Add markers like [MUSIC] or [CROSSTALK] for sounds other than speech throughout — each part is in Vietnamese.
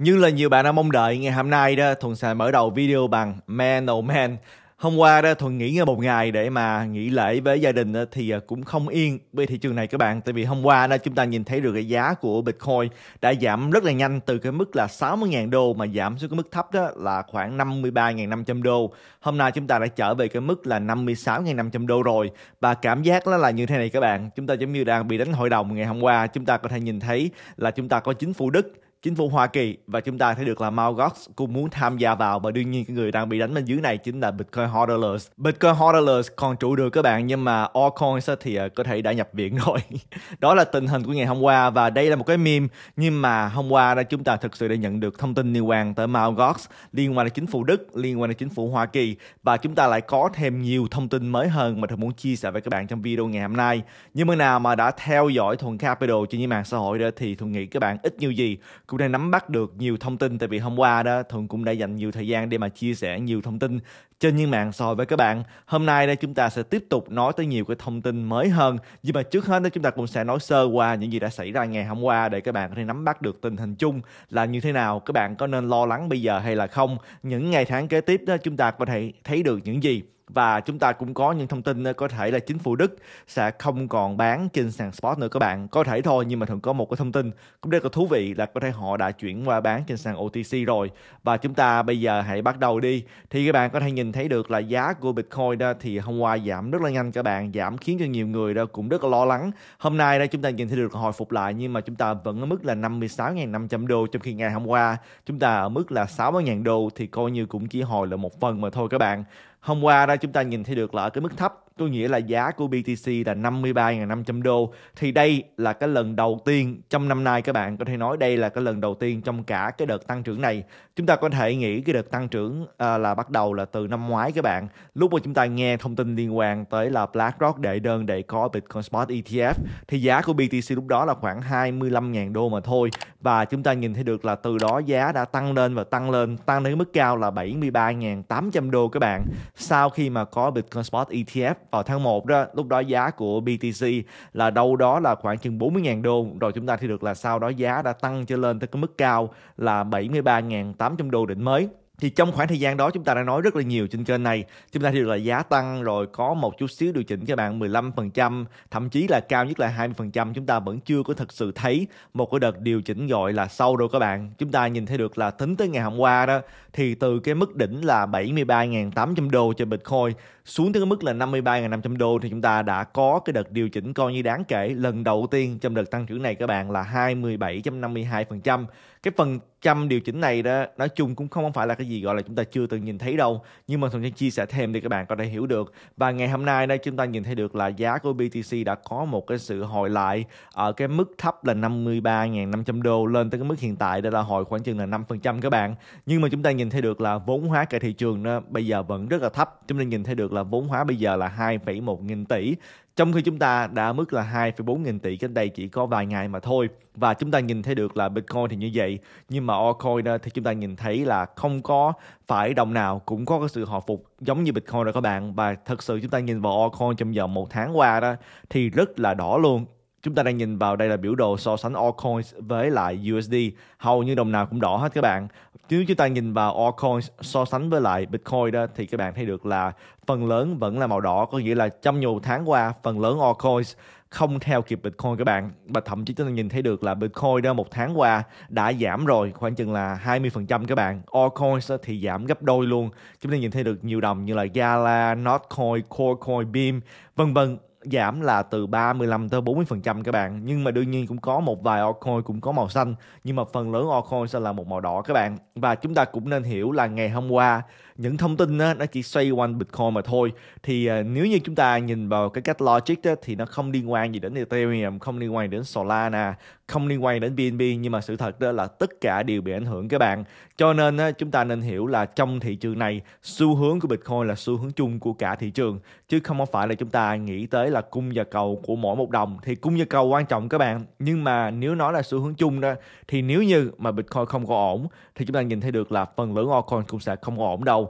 Như là nhiều bạn đã mong đợi, ngày hôm nay đó Thuần sẽ mở đầu video bằng Man Oh Man. Hôm qua đó Thuần nghỉ ngơi một ngày để mà nghỉ lễ với gia đình thì à, cũng không yên với thị trường này các bạn. Tại vì hôm qua đó chúng ta nhìn thấy được cái giá của Bitcoin đã giảm rất là nhanh từ cái mức là 60.000 đô mà giảm xuống cái mức thấp đó là khoảng 53.500 đô. Hôm nay chúng ta đã trở về cái mức là 56.500 đô rồi. Và cảm giác đó là như thế này các bạn. Chúng ta giống như đang bị đánh hội đồng ngày hôm qua. Chúng ta có thể nhìn thấy là chúng ta có chính phủ Đức chính phủ Hoa Kỳ và chúng ta thấy được là Mt. Gox cũng muốn tham gia vào và đương nhiên cái người đang bị đánh bên dưới này chính là Bitcoin hodlers. Bitcoin hodlers còn trụ được các bạn nhưng mà altcoins thì ờ, có thể đã nhập viện rồi. [LAUGHS] đó là tình hình của ngày hôm qua và đây là một cái meme nhưng mà hôm qua đó chúng ta thực sự đã nhận được thông tin liên quan tới Mt. Gox liên quan đến chính phủ Đức, liên quan đến chính phủ Hoa Kỳ và chúng ta lại có thêm nhiều thông tin mới hơn mà tôi muốn chia sẻ với các bạn trong video ngày hôm nay. Nhưng mà nào mà đã theo dõi Thuần Capital trên những mạng xã hội đó thì tôi nghĩ các bạn ít nhiều gì cũng đang nắm bắt được nhiều thông tin tại vì hôm qua đó thường cũng đã dành nhiều thời gian để mà chia sẻ nhiều thông tin trên những mạng so với các bạn. Hôm nay đây chúng ta sẽ tiếp tục nói tới nhiều cái thông tin mới hơn. Nhưng mà trước hết đó chúng ta cũng sẽ nói sơ qua những gì đã xảy ra ngày hôm qua để các bạn có thể nắm bắt được tình hình chung là như thế nào, các bạn có nên lo lắng bây giờ hay là không. Những ngày tháng kế tiếp đó chúng ta có thể thấy được những gì và chúng ta cũng có những thông tin ờ, có thể là chính phủ Đức sẽ không còn bán trên sàn spot nữa các bạn có thể thôi nhưng mà thường có một cái thông tin cũng rất là thú vị là có thể họ đã chuyển qua bán trên sàn OTC rồi và chúng ta bây giờ hãy bắt đầu đi thì các bạn có thể nhìn thấy được là giá của Bitcoin đó thì hôm qua giảm rất là nhanh các bạn giảm khiến cho nhiều người đó cũng rất là lo lắng hôm nay đây chúng ta nhìn thấy được hồi phục lại nhưng mà chúng ta vẫn ở mức là 56.500 đô trong khi ngày hôm qua chúng ta ở mức là 60.000 đô thì coi như cũng chỉ hồi là một phần mà thôi các bạn Hôm qua đó chúng ta nhìn thấy được là ở cái mức thấp, có nghĩa là giá của BTC là 53.500 đô. Thì đây là cái lần đầu tiên trong năm nay các bạn có thể nói đây là cái lần đầu tiên trong cả cái đợt tăng trưởng này chúng ta có thể nghĩ cái đợt tăng trưởng à, là bắt đầu là từ năm ngoái các bạn lúc mà chúng ta nghe thông tin liên quan tới là BlackRock đệ đơn để có Bitcoin Spot ETF thì giá của BTC lúc đó là khoảng 25.000 đô mà thôi và chúng ta nhìn thấy được là từ đó giá đã tăng lên và tăng lên tăng đến mức cao là 73.800 đô các bạn sau khi mà có Bitcoin Spot ETF vào tháng 1 đó lúc đó giá của BTC là đâu đó là khoảng chừng 40.000 đô rồi chúng ta thấy được là sau đó giá đã tăng cho lên tới cái mức cao là 73.800 800 đô đỉnh mới thì trong khoảng thời gian đó chúng ta đã nói rất là nhiều trên kênh này chúng ta thì là giá tăng rồi có một chút xíu điều chỉnh cho bạn 15% thậm chí là cao nhất là 20% chúng ta vẫn chưa có thực sự thấy một cái đợt điều chỉnh gọi là sâu đâu các bạn chúng ta nhìn thấy được là tính tới ngày hôm qua đó thì từ cái mức đỉnh là 73.800 đô cho Bitcoin xuống tới cái mức là 53.500 đô thì chúng ta đã có cái đợt điều chỉnh coi như đáng kể lần đầu tiên trong đợt tăng trưởng này các bạn là 27.52% cái phần chăm điều chỉnh này đó nói chung cũng không phải là cái gì gọi là chúng ta chưa từng nhìn thấy đâu nhưng mà Thuận sẽ chia sẻ thêm để các bạn có thể hiểu được và ngày hôm nay đây chúng ta nhìn thấy được là giá của BTC đã có một cái sự hồi lại ở cái mức thấp là 53.500 đô lên tới cái mức hiện tại đây là hồi khoảng chừng là 5% các bạn nhưng mà chúng ta nhìn thấy được là vốn hóa cả thị trường đó, bây giờ vẫn rất là thấp chúng ta nhìn thấy được là vốn hóa bây giờ là 2,1 nghìn tỷ trong khi chúng ta đã mức là 2,4 nghìn tỷ cách đây chỉ có vài ngày mà thôi và chúng ta nhìn thấy được là Bitcoin thì như vậy nhưng mà mà altcoin ờ, thì chúng ta nhìn thấy là không có phải đồng nào cũng có cái sự hồi phục giống như Bitcoin rồi các bạn và thật sự chúng ta nhìn vào altcoin trong vòng một tháng qua đó thì rất là đỏ luôn chúng ta đang nhìn vào đây là biểu đồ so sánh altcoins với lại USD hầu như đồng nào cũng đỏ hết các bạn nếu chúng ta nhìn vào altcoins so sánh với lại Bitcoin đó thì các bạn thấy được là phần lớn vẫn là màu đỏ có nghĩa là trong nhiều tháng qua phần lớn altcoins không theo kịp Bitcoin các bạn và thậm chí chúng ta nhìn thấy được là Bitcoin đó một tháng qua đã giảm rồi khoảng chừng là 20% các bạn altcoins thì giảm gấp đôi luôn chúng ta nhìn thấy được nhiều đồng như là Gala, Notcoin, Corecoin, Beam vân vân giảm là từ 35 tới 40% các bạn nhưng mà đương nhiên cũng có một vài altcoin cũng có màu xanh nhưng mà phần lớn altcoin sẽ là một màu đỏ các bạn và chúng ta cũng nên hiểu là ngày hôm qua những thông tin đó, nó chỉ xoay quanh Bitcoin mà thôi thì uh, nếu như chúng ta nhìn vào cái cách logic đó, thì nó không liên quan gì đến Ethereum không liên quan đến Solana không liên quan đến BNB nhưng mà sự thật đó là tất cả đều bị ảnh hưởng các bạn cho nên đó, chúng ta nên hiểu là trong thị trường này xu hướng của Bitcoin là xu hướng chung của cả thị trường chứ không phải là chúng ta nghĩ tới là cung và cầu của mỗi một đồng thì cung và cầu quan trọng các bạn nhưng mà nếu nói là xu hướng chung đó thì nếu như mà Bitcoin không có ổn thì chúng ta nhìn thấy được là phần lớn altcoin cũng sẽ không ổn đâu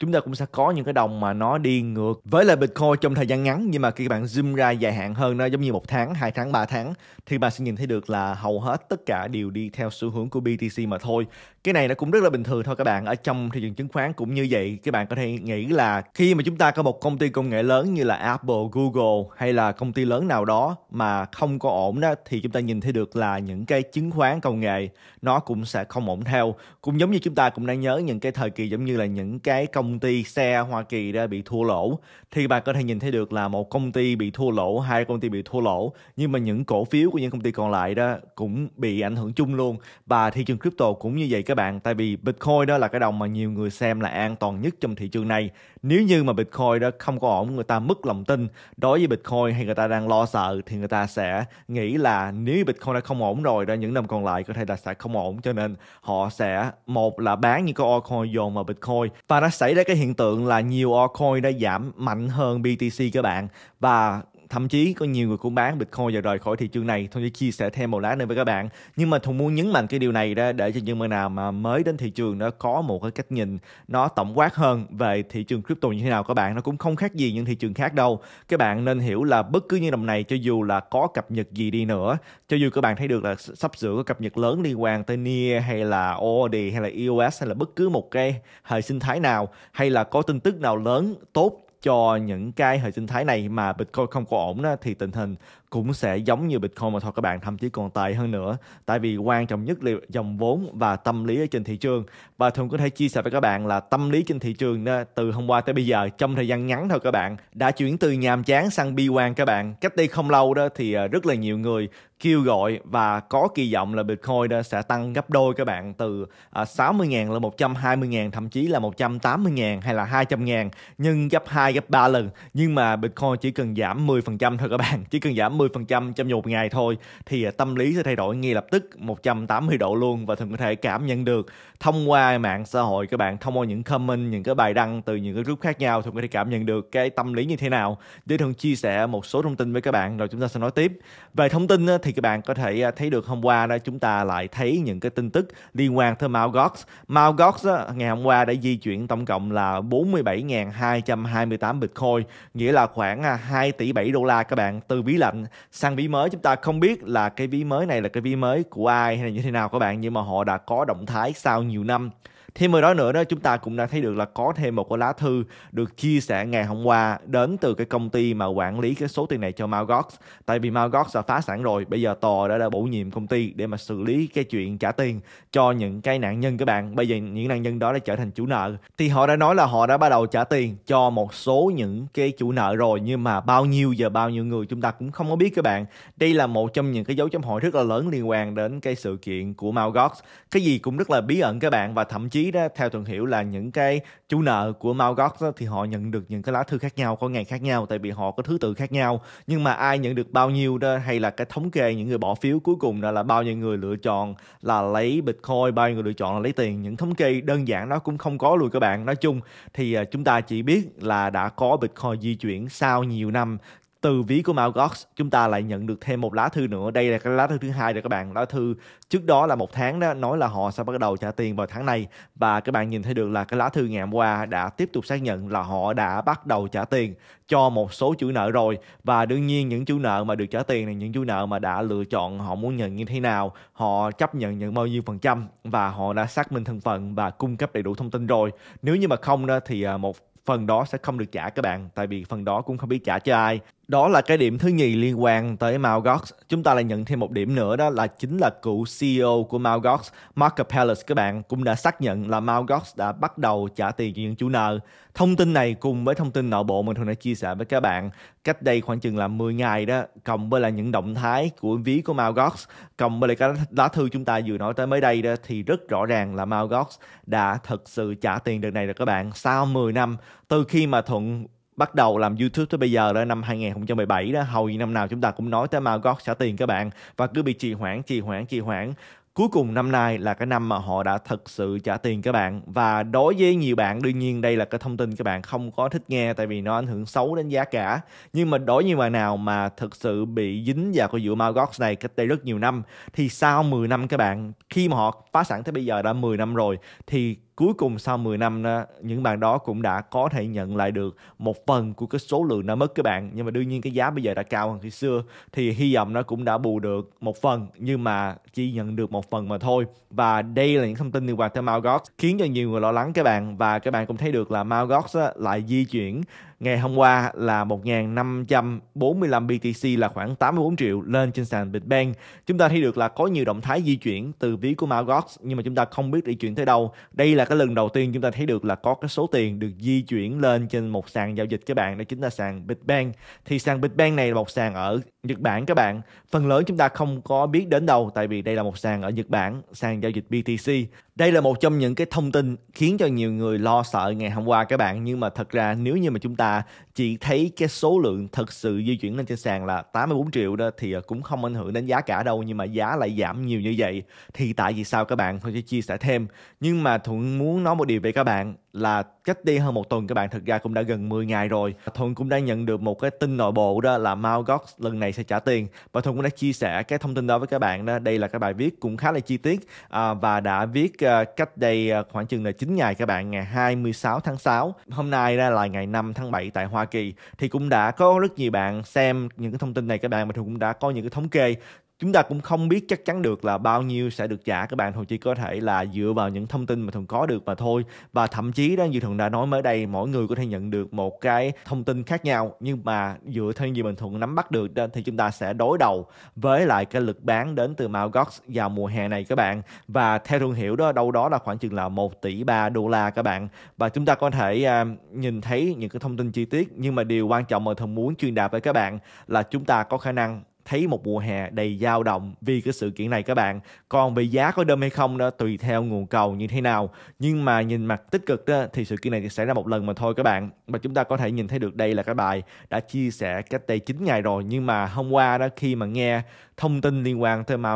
chúng ta cũng sẽ có những cái đồng mà nó đi ngược với lại Bitcoin trong thời gian ngắn nhưng mà khi các bạn zoom ra dài hạn hơn nó giống như một tháng, hai tháng, ba tháng thì bạn sẽ nhìn thấy được là hầu hết tất cả đều đi theo xu hướng của BTC mà thôi. Cái này nó cũng rất là bình thường thôi các bạn. Ở trong thị trường chứng khoán cũng như vậy. Các bạn có thể nghĩ là khi mà chúng ta có một công ty công nghệ lớn như là Apple, Google hay là công ty lớn nào đó mà không có ổn đó thì chúng ta nhìn thấy được là những cái chứng khoán công nghệ nó cũng sẽ không ổn theo. Cũng giống như chúng ta cũng đang nhớ những cái thời kỳ giống như là những cái công công ty xe Hoa Kỳ đã bị thua lỗ thì bạn có thể nhìn thấy được là một công ty bị thua lỗ, hai công ty bị thua lỗ nhưng mà những cổ phiếu của những công ty còn lại đó cũng bị ảnh hưởng chung luôn và thị trường crypto cũng như vậy các bạn tại vì Bitcoin đó là cái đồng mà nhiều người xem là an toàn nhất trong thị trường này nếu như mà Bitcoin đó không có ổn người ta mất lòng tin đối với Bitcoin hay người ta đang lo sợ thì người ta sẽ nghĩ là nếu Bitcoin đã không ổn rồi đó những năm còn lại có thể là sẽ không ổn cho nên họ sẽ một là bán những cái altcoin dồn vào Bitcoin và nó xảy ra cái hiện tượng là nhiều altcoin đã giảm mạnh hơn BTC các bạn và thậm chí có nhiều người cũng bán Bitcoin và rời khỏi thị trường này Thôi chia sẻ thêm một lát nữa với các bạn nhưng mà Thùng muốn nhấn mạnh cái điều này đó để cho những người nào mà mới đến thị trường nó có một cái cách nhìn nó tổng quát hơn về thị trường crypto như thế nào các bạn nó cũng không khác gì những thị trường khác đâu các bạn nên hiểu là bất cứ như đồng này cho dù là có cập nhật gì đi nữa cho dù các bạn thấy được là sắp sửa có cập nhật lớn liên quan tới Near hay là OD hay là EOS hay là bất cứ một cái hệ sinh thái nào hay là có tin tức nào lớn tốt cho những cái hệ sinh thái này mà Bitcoin không có ổn đó, thì tình hình cũng sẽ giống như Bitcoin mà thôi các bạn thậm chí còn tệ hơn nữa tại vì quan trọng nhất là dòng vốn và tâm lý ở trên thị trường và thường có thể chia sẻ với các bạn là tâm lý trên thị trường từ hôm qua tới bây giờ trong thời gian ngắn thôi các bạn đã chuyển từ nhàm chán sang bi quan các bạn cách đây không lâu đó thì à, rất là nhiều người kêu gọi và có kỳ vọng là Bitcoin đó sẽ tăng gấp đôi các bạn từ 60.000 là 120.000 thậm chí là 180.000 hay là 200.000 nhưng gấp 2 gấp 3 lần nhưng mà Bitcoin chỉ cần giảm 10% thôi các bạn chỉ cần giảm 50% trong một ngày thôi thì à, tâm lý sẽ thay đổi ngay lập tức 180 độ luôn và thường có thể cảm nhận được thông qua mạng xã hội các bạn thông qua những comment những cái bài đăng từ những cái group khác nhau thường có thể cảm nhận được cái tâm lý như thế nào để thường chia sẻ một số thông tin với các bạn rồi chúng ta sẽ nói tiếp về thông tin thì các bạn có thể à, thấy được hôm qua đó chúng ta lại thấy những cái tin tức liên quan tới Mount Gox Mount Gox ngày hôm qua đã di chuyển tổng cộng là 47.228 bitcoin nghĩa là khoảng 2 à, tỷ 7 đô la các bạn từ ví lạnh sang ví mới chúng ta không biết là cái ví mới này là cái ví mới của ai hay là như thế nào các bạn nhưng mà họ đã có động thái sau nhiều năm Thêm vào đó nữa đó chúng ta cũng đã thấy được là có thêm một cái lá thư được chia sẻ ngày hôm qua đến từ cái công ty mà quản lý cái số tiền này cho Malgox. Tại vì Malgox đã phá sản rồi, bây giờ tòa đã, đã bổ nhiệm công ty để mà xử lý cái chuyện trả tiền cho những cái nạn nhân các bạn. Bây giờ những nạn nhân đó đã trở thành chủ nợ. Thì họ đã nói là họ đã bắt đầu trả tiền cho một số những cái chủ nợ rồi nhưng mà bao nhiêu giờ bao nhiêu người chúng ta cũng không có biết các bạn. Đây là một trong những cái dấu chấm hỏi rất là lớn liên quan đến cái sự kiện của Malgox. Cái gì cũng rất là bí ẩn các bạn và thậm chí chí đó theo thường hiểu là những cái chủ nợ của Malgoth đó, thì họ nhận được những cái lá thư khác nhau có ngày khác nhau tại vì họ có thứ tự khác nhau nhưng mà ai nhận được bao nhiêu đó hay là cái thống kê những người bỏ phiếu cuối cùng đó là bao nhiêu người lựa chọn là lấy bitcoin bao nhiêu người lựa chọn là lấy tiền những thống kê đơn giản đó cũng không có luôn các bạn nói chung thì à, chúng ta chỉ biết là đã có bitcoin di chuyển sau nhiều năm từ ví của Malgox chúng ta lại nhận được thêm một lá thư nữa đây là cái lá thư thứ hai rồi các bạn lá thư trước đó là một tháng đó nói là họ sẽ bắt đầu trả tiền vào tháng này và các bạn nhìn thấy được là cái lá thư ngày hôm qua đã tiếp tục xác nhận là họ đã bắt đầu trả tiền cho một số chủ nợ rồi và đương nhiên những chủ nợ mà được trả tiền là những chủ nợ mà đã lựa chọn họ muốn nhận như thế nào họ chấp nhận nhận bao nhiêu phần trăm và họ đã xác minh thân phận và cung cấp đầy đủ thông tin rồi nếu như mà không đó thì à, một phần đó sẽ không được trả các bạn tại vì phần đó cũng không biết trả cho ai đó là cái điểm thứ nhì liên quan tới Malgox. Chúng ta lại nhận thêm một điểm nữa đó là chính là cựu CEO của Malgox, Mark Palace các bạn cũng đã xác nhận là Malgox đã bắt đầu trả tiền cho những chủ nợ. Thông tin này cùng với thông tin nội bộ mình thường đã chia sẻ với các bạn cách đây khoảng chừng là 10 ngày đó cộng với là những động thái của ví của Malgox cộng với lại cái lá thư chúng ta vừa nói tới mới đây đó thì rất rõ ràng là Malgox đã thực sự trả tiền đợt này rồi các bạn sau 10 năm từ khi mà Thuận bắt đầu làm YouTube tới bây giờ là năm 2017 đó hầu như năm nào chúng ta cũng nói tới Mao Gót trả tiền các bạn và cứ bị trì hoãn trì hoãn trì hoãn cuối cùng năm nay là cái năm mà họ đã thực sự trả tiền các bạn và đối với nhiều bạn đương nhiên đây là cái thông tin các bạn không có thích nghe tại vì nó ảnh hưởng xấu đến giá cả nhưng mà đối với bạn nào mà thực sự bị dính vào cái vụ Malgox này cách đây rất nhiều năm thì sau 10 năm các bạn khi mà họ phá sản tới bây giờ đã 10 năm rồi thì cuối cùng sau 10 năm những bạn đó cũng đã có thể nhận lại được một phần của cái số lượng đã mất các bạn nhưng mà đương nhiên cái giá bây giờ đã cao hơn khi xưa thì hy vọng nó cũng đã bù được một phần nhưng mà chỉ nhận được một phần mà thôi và đây là những thông tin liên quan tới Mount Gox khiến cho nhiều người lo lắng các bạn và các bạn cũng thấy được là Mount Gox lại di chuyển ngày hôm qua là 1.545 BTC là khoảng 84 triệu lên trên sàn Bitbank. Chúng ta thấy được là có nhiều động thái di chuyển từ ví của Margox nhưng mà chúng ta không biết di chuyển tới đâu. Đây là cái lần đầu tiên chúng ta thấy được là có cái số tiền được di chuyển lên trên một sàn giao dịch các bạn đó chính là sàn Bitbank. Thì sàn Bitbank này là một sàn ở Nhật Bản các bạn, phần lớn chúng ta không có biết đến đâu tại vì đây là một sàn ở Nhật Bản, sàn giao dịch BTC. Đây là một trong những cái thông tin khiến cho nhiều người lo sợ ngày hôm qua các bạn nhưng mà thật ra nếu như mà chúng ta chỉ thấy cái số lượng thật sự di chuyển lên trên sàn là 84 triệu đó thì à, cũng không ảnh hưởng đến giá cả đâu nhưng mà giá lại giảm nhiều như vậy thì tại vì sao các bạn? Tôi sẽ chia sẻ thêm. Nhưng mà Thuận muốn nói một điều về các bạn, là cách đi hơn một tuần các bạn thực ra cũng đã gần 10 ngày rồi Thuận cũng đã nhận được một cái tin nội bộ đó là Mao Gox lần này sẽ trả tiền và Thuận cũng đã chia sẻ cái thông tin đó với các bạn đó đây là cái bài viết cũng khá là chi tiết à, và đã viết à, cách đây à, khoảng chừng là 9 ngày các bạn ngày 26 tháng 6 hôm nay ra là ngày 5 tháng 7 tại Hoa Kỳ thì cũng đã có rất nhiều bạn xem những cái thông tin này các bạn mà Thuận cũng đã có những cái thống kê chúng ta cũng không biết chắc chắn được là bao nhiêu sẽ được trả các bạn thường chỉ có thể là dựa vào những thông tin mà thường có được mà thôi và thậm chí đó như thường đã nói mới đây mỗi người có thể nhận được một cái thông tin khác nhau nhưng mà dựa theo gì mình thường nắm bắt được đó, thì chúng ta sẽ đối đầu với lại cái lực bán đến từ mao Gox vào mùa hè này các bạn và theo thương hiệu đó đâu đó là khoảng chừng là 1 tỷ 3 đô la các bạn và chúng ta có thể uh, nhìn thấy những cái thông tin chi tiết nhưng mà điều quan trọng mà thường muốn truyền đạt với các bạn là chúng ta có khả năng thấy một mùa hè đầy dao động vì cái sự kiện này các bạn. Còn về giá có đơm hay không đó tùy theo nguồn cầu như thế nào. Nhưng mà nhìn mặt tích cực đó, thì sự kiện này thì xảy ra một lần mà thôi các bạn. Và chúng ta có thể nhìn thấy được đây là cái bài đã chia sẻ cách đây 9 ngày rồi nhưng mà hôm qua đó khi mà nghe thông tin liên quan tới Mt.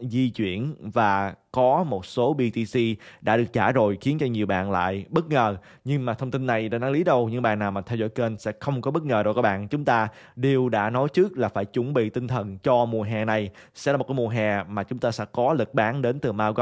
di chuyển và có một số BTC đã được trả rồi khiến cho nhiều bạn lại bất ngờ. Nhưng mà thông tin này đã nói lý đâu, những bạn nào mà theo dõi kênh sẽ không có bất ngờ đâu các bạn. Chúng ta đều đã nói trước là phải chuẩn bị tinh thần cho mùa hè này. Sẽ là một cái mùa hè mà chúng ta sẽ có lực bán đến từ Mt.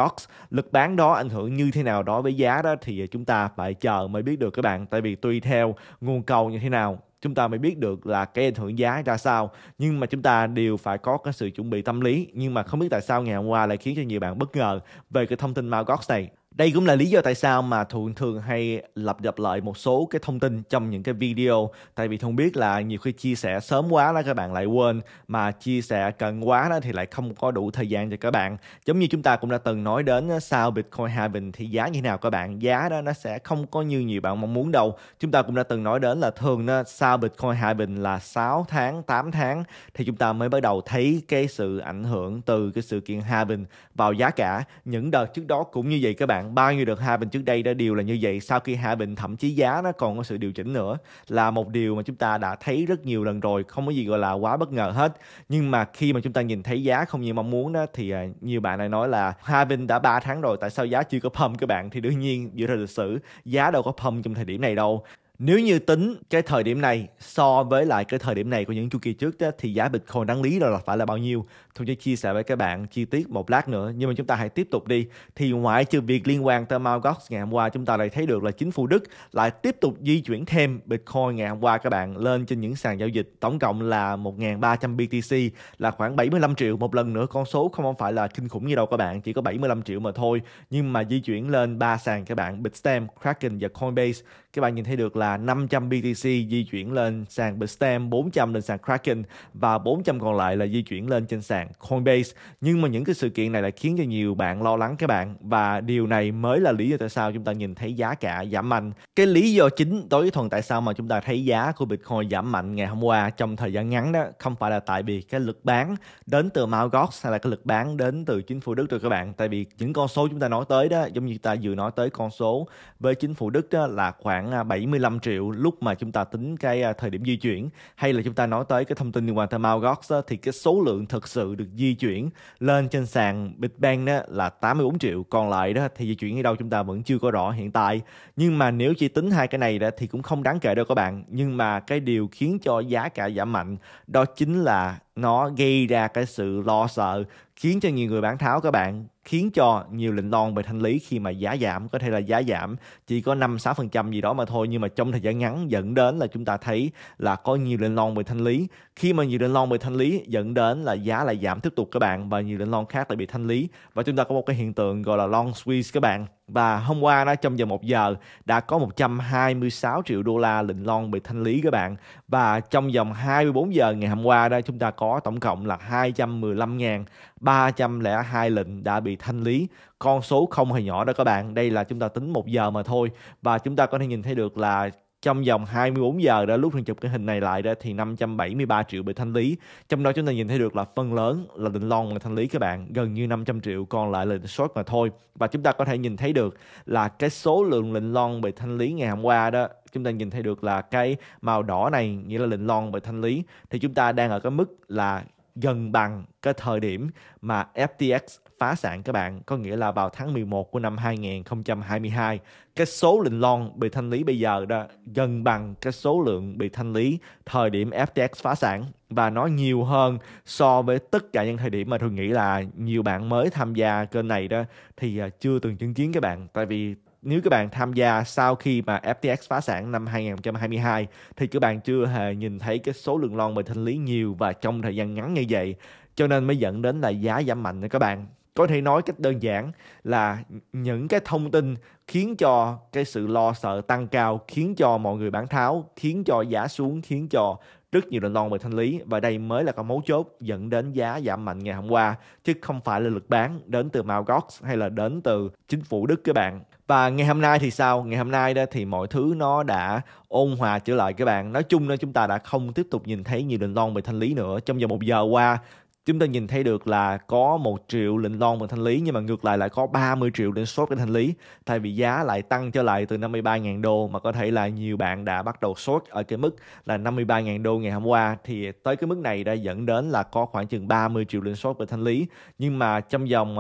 Lực bán đó ảnh hưởng như thế nào đó với giá đó thì chúng ta phải chờ mới biết được các bạn. Tại vì tùy theo nguồn cầu như thế nào chúng ta mới biết được là cái ảnh hưởng giá ra sao nhưng mà chúng ta đều phải có cái sự chuẩn bị tâm lý nhưng mà không biết tại sao ngày hôm qua lại khiến cho nhiều bạn bất ngờ về cái thông tin Margox này đây cũng là lý do tại sao mà thường thường hay lặp gặp lại một số cái thông tin trong những cái video tại vì thông biết là nhiều khi chia sẻ sớm quá đó các bạn lại quên mà chia sẻ cần quá đó thì lại không có đủ thời gian cho các bạn. Giống như chúng ta cũng đã từng nói đến sao Bitcoin halving thì giá như nào các bạn? Giá đó nó sẽ không có như nhiều bạn mong muốn đâu. Chúng ta cũng đã từng nói đến là thường đó, sao Bitcoin halving là 6 tháng, 8 tháng thì chúng ta mới bắt đầu thấy cái sự ảnh hưởng từ cái sự kiện halving vào giá cả. Những đợt trước đó cũng như vậy các bạn chặn bao nhiêu đợt hạ bình trước đây đã đều là như vậy sau khi hạ bình thậm chí giá nó còn có sự điều chỉnh nữa là một điều mà chúng ta đã thấy rất nhiều lần rồi không có gì gọi là quá bất ngờ hết nhưng mà khi mà chúng ta nhìn thấy giá không như mong muốn đó thì à, nhiều bạn lại nói là hạ bình đã 3 tháng rồi tại sao giá chưa có pump các bạn thì đương nhiên dựa theo lịch sử giá đâu có pump trong thời điểm này đâu nếu như tính cái thời điểm này so với lại cái thời điểm này của những chu kỳ trước đó, thì giá Bitcoin đáng lý là phải là bao nhiêu Tôi sẽ chia sẻ với các bạn chi tiết một lát nữa nhưng mà chúng ta hãy tiếp tục đi thì ngoại trừ việc liên quan tới Mt. Gox ngày hôm qua chúng ta lại thấy được là chính phủ Đức lại tiếp tục di chuyển thêm Bitcoin ngày hôm qua các bạn lên trên những sàn giao dịch tổng cộng là 1.300 BTC là khoảng 75 triệu một lần nữa con số không phải là kinh khủng như đâu các bạn chỉ có 75 triệu mà thôi nhưng mà di chuyển lên ba sàn các bạn Bitstamp, Kraken và Coinbase các bạn nhìn thấy được là là 500 BTC di chuyển lên sàn Bitstamp, 400 lên sàn Kraken và 400 còn lại là di chuyển lên trên sàn Coinbase. Nhưng mà những cái sự kiện này lại khiến cho nhiều bạn lo lắng các bạn và điều này mới là lý do tại sao chúng ta nhìn thấy giá cả giảm mạnh. Cái lý do chính tối thuần tại sao mà chúng ta thấy giá của Bitcoin giảm mạnh ngày hôm qua trong thời gian ngắn đó không phải là tại vì cái lực bán đến từ Mt. Gox hay là cái lực bán đến từ chính phủ Đức rồi các bạn. Tại vì những con số chúng ta nói tới đó giống như ta vừa nói tới con số với chính phủ Đức đó là khoảng 75 à, 5 triệu lúc mà chúng ta tính cái à, thời điểm di chuyển hay là chúng ta nói tới cái thông tin liên quan tới Mt. Gox thì cái số lượng thực sự được di chuyển lên trên sàn Bitbank đó là 84 triệu còn lại đó thì di chuyển đi đâu chúng ta vẫn chưa có rõ hiện tại nhưng mà nếu chỉ tính hai cái này đó thì cũng không đáng kể đâu các bạn nhưng mà cái điều khiến cho giá cả giảm mạnh đó chính là nó gây ra cái sự lo sợ khiến cho nhiều người bán tháo các bạn khiến cho nhiều lệnh đòn về thanh lý khi mà giá giảm có thể là giá giảm chỉ có 5 6% gì đó mà thôi nhưng mà trong thời gian ngắn dẫn đến là chúng ta thấy là có nhiều lệnh lon về thanh lý khi mà nhiều lệnh lon về thanh lý dẫn đến là giá lại giảm tiếp tục các bạn và nhiều lệnh lon khác lại bị thanh lý và chúng ta có một cái hiện tượng gọi là long squeeze các bạn và hôm qua đó trong giờ 1 giờ đã có 126 triệu đô la lệnh long bị thanh lý các bạn và trong vòng 24 giờ ngày hôm qua đó chúng ta có tổng cộng là 215.302 lệnh đã bị thanh lý con số không hề nhỏ đó các bạn đây là chúng ta tính một giờ mà thôi và chúng ta có thể nhìn thấy được là trong vòng 24 giờ đó lúc thường chụp cái hình này lại đó thì 573 triệu bị thanh lý trong đó chúng ta nhìn thấy được là phần lớn là định long là thanh lý các bạn gần như 500 triệu còn lại là lệnh short mà thôi và chúng ta có thể nhìn thấy được là cái số lượng lệnh long bị thanh lý ngày hôm qua đó chúng ta nhìn thấy được là cái màu đỏ này nghĩa là lệnh long bị thanh lý thì chúng ta đang ở cái mức là gần bằng cái thời điểm mà FTX phá sản các bạn. Có nghĩa là vào tháng 11 của năm 2022, cái số lệnh lon bị thanh lý bây giờ đó gần bằng cái số lượng bị thanh lý thời điểm FTX phá sản và nó nhiều hơn so với tất cả những thời điểm mà tôi nghĩ là nhiều bạn mới tham gia kênh này đó thì à, chưa từng chứng kiến các bạn tại vì nếu các bạn tham gia sau khi mà FTX phá sản năm 2022 thì các bạn chưa hề nhìn thấy cái số lượng lon bị thanh lý nhiều và trong thời gian ngắn như vậy cho nên mới dẫn đến là giá giảm mạnh nha các bạn có thể nói cách đơn giản là những cái thông tin khiến cho cái sự lo sợ tăng cao khiến cho mọi người bán tháo khiến cho giá xuống khiến cho rất nhiều định lon về thanh lý và đây mới là cái mấu chốt dẫn đến giá giảm mạnh ngày hôm qua chứ không phải là lực bán đến từ mao Malgox hay là đến từ chính phủ Đức các bạn và ngày hôm nay thì sao ngày hôm nay đó thì mọi thứ nó đã ôn hòa trở lại các bạn nói chung là chúng ta đã không tiếp tục nhìn thấy nhiều định lon về thanh lý nữa trong vòng một giờ qua chúng ta nhìn thấy được là có một triệu lệnh long bằng thanh lý nhưng mà ngược lại lại có 30 triệu lệnh sốt cái thanh lý thay vì giá lại tăng trở lại từ 53.000 đô mà có thể là nhiều bạn đã bắt đầu sốt ở cái mức là 53.000 đô ngày hôm qua thì tới cái mức này đã dẫn đến là có khoảng chừng 30 triệu lệnh sốt về thanh lý nhưng mà trong vòng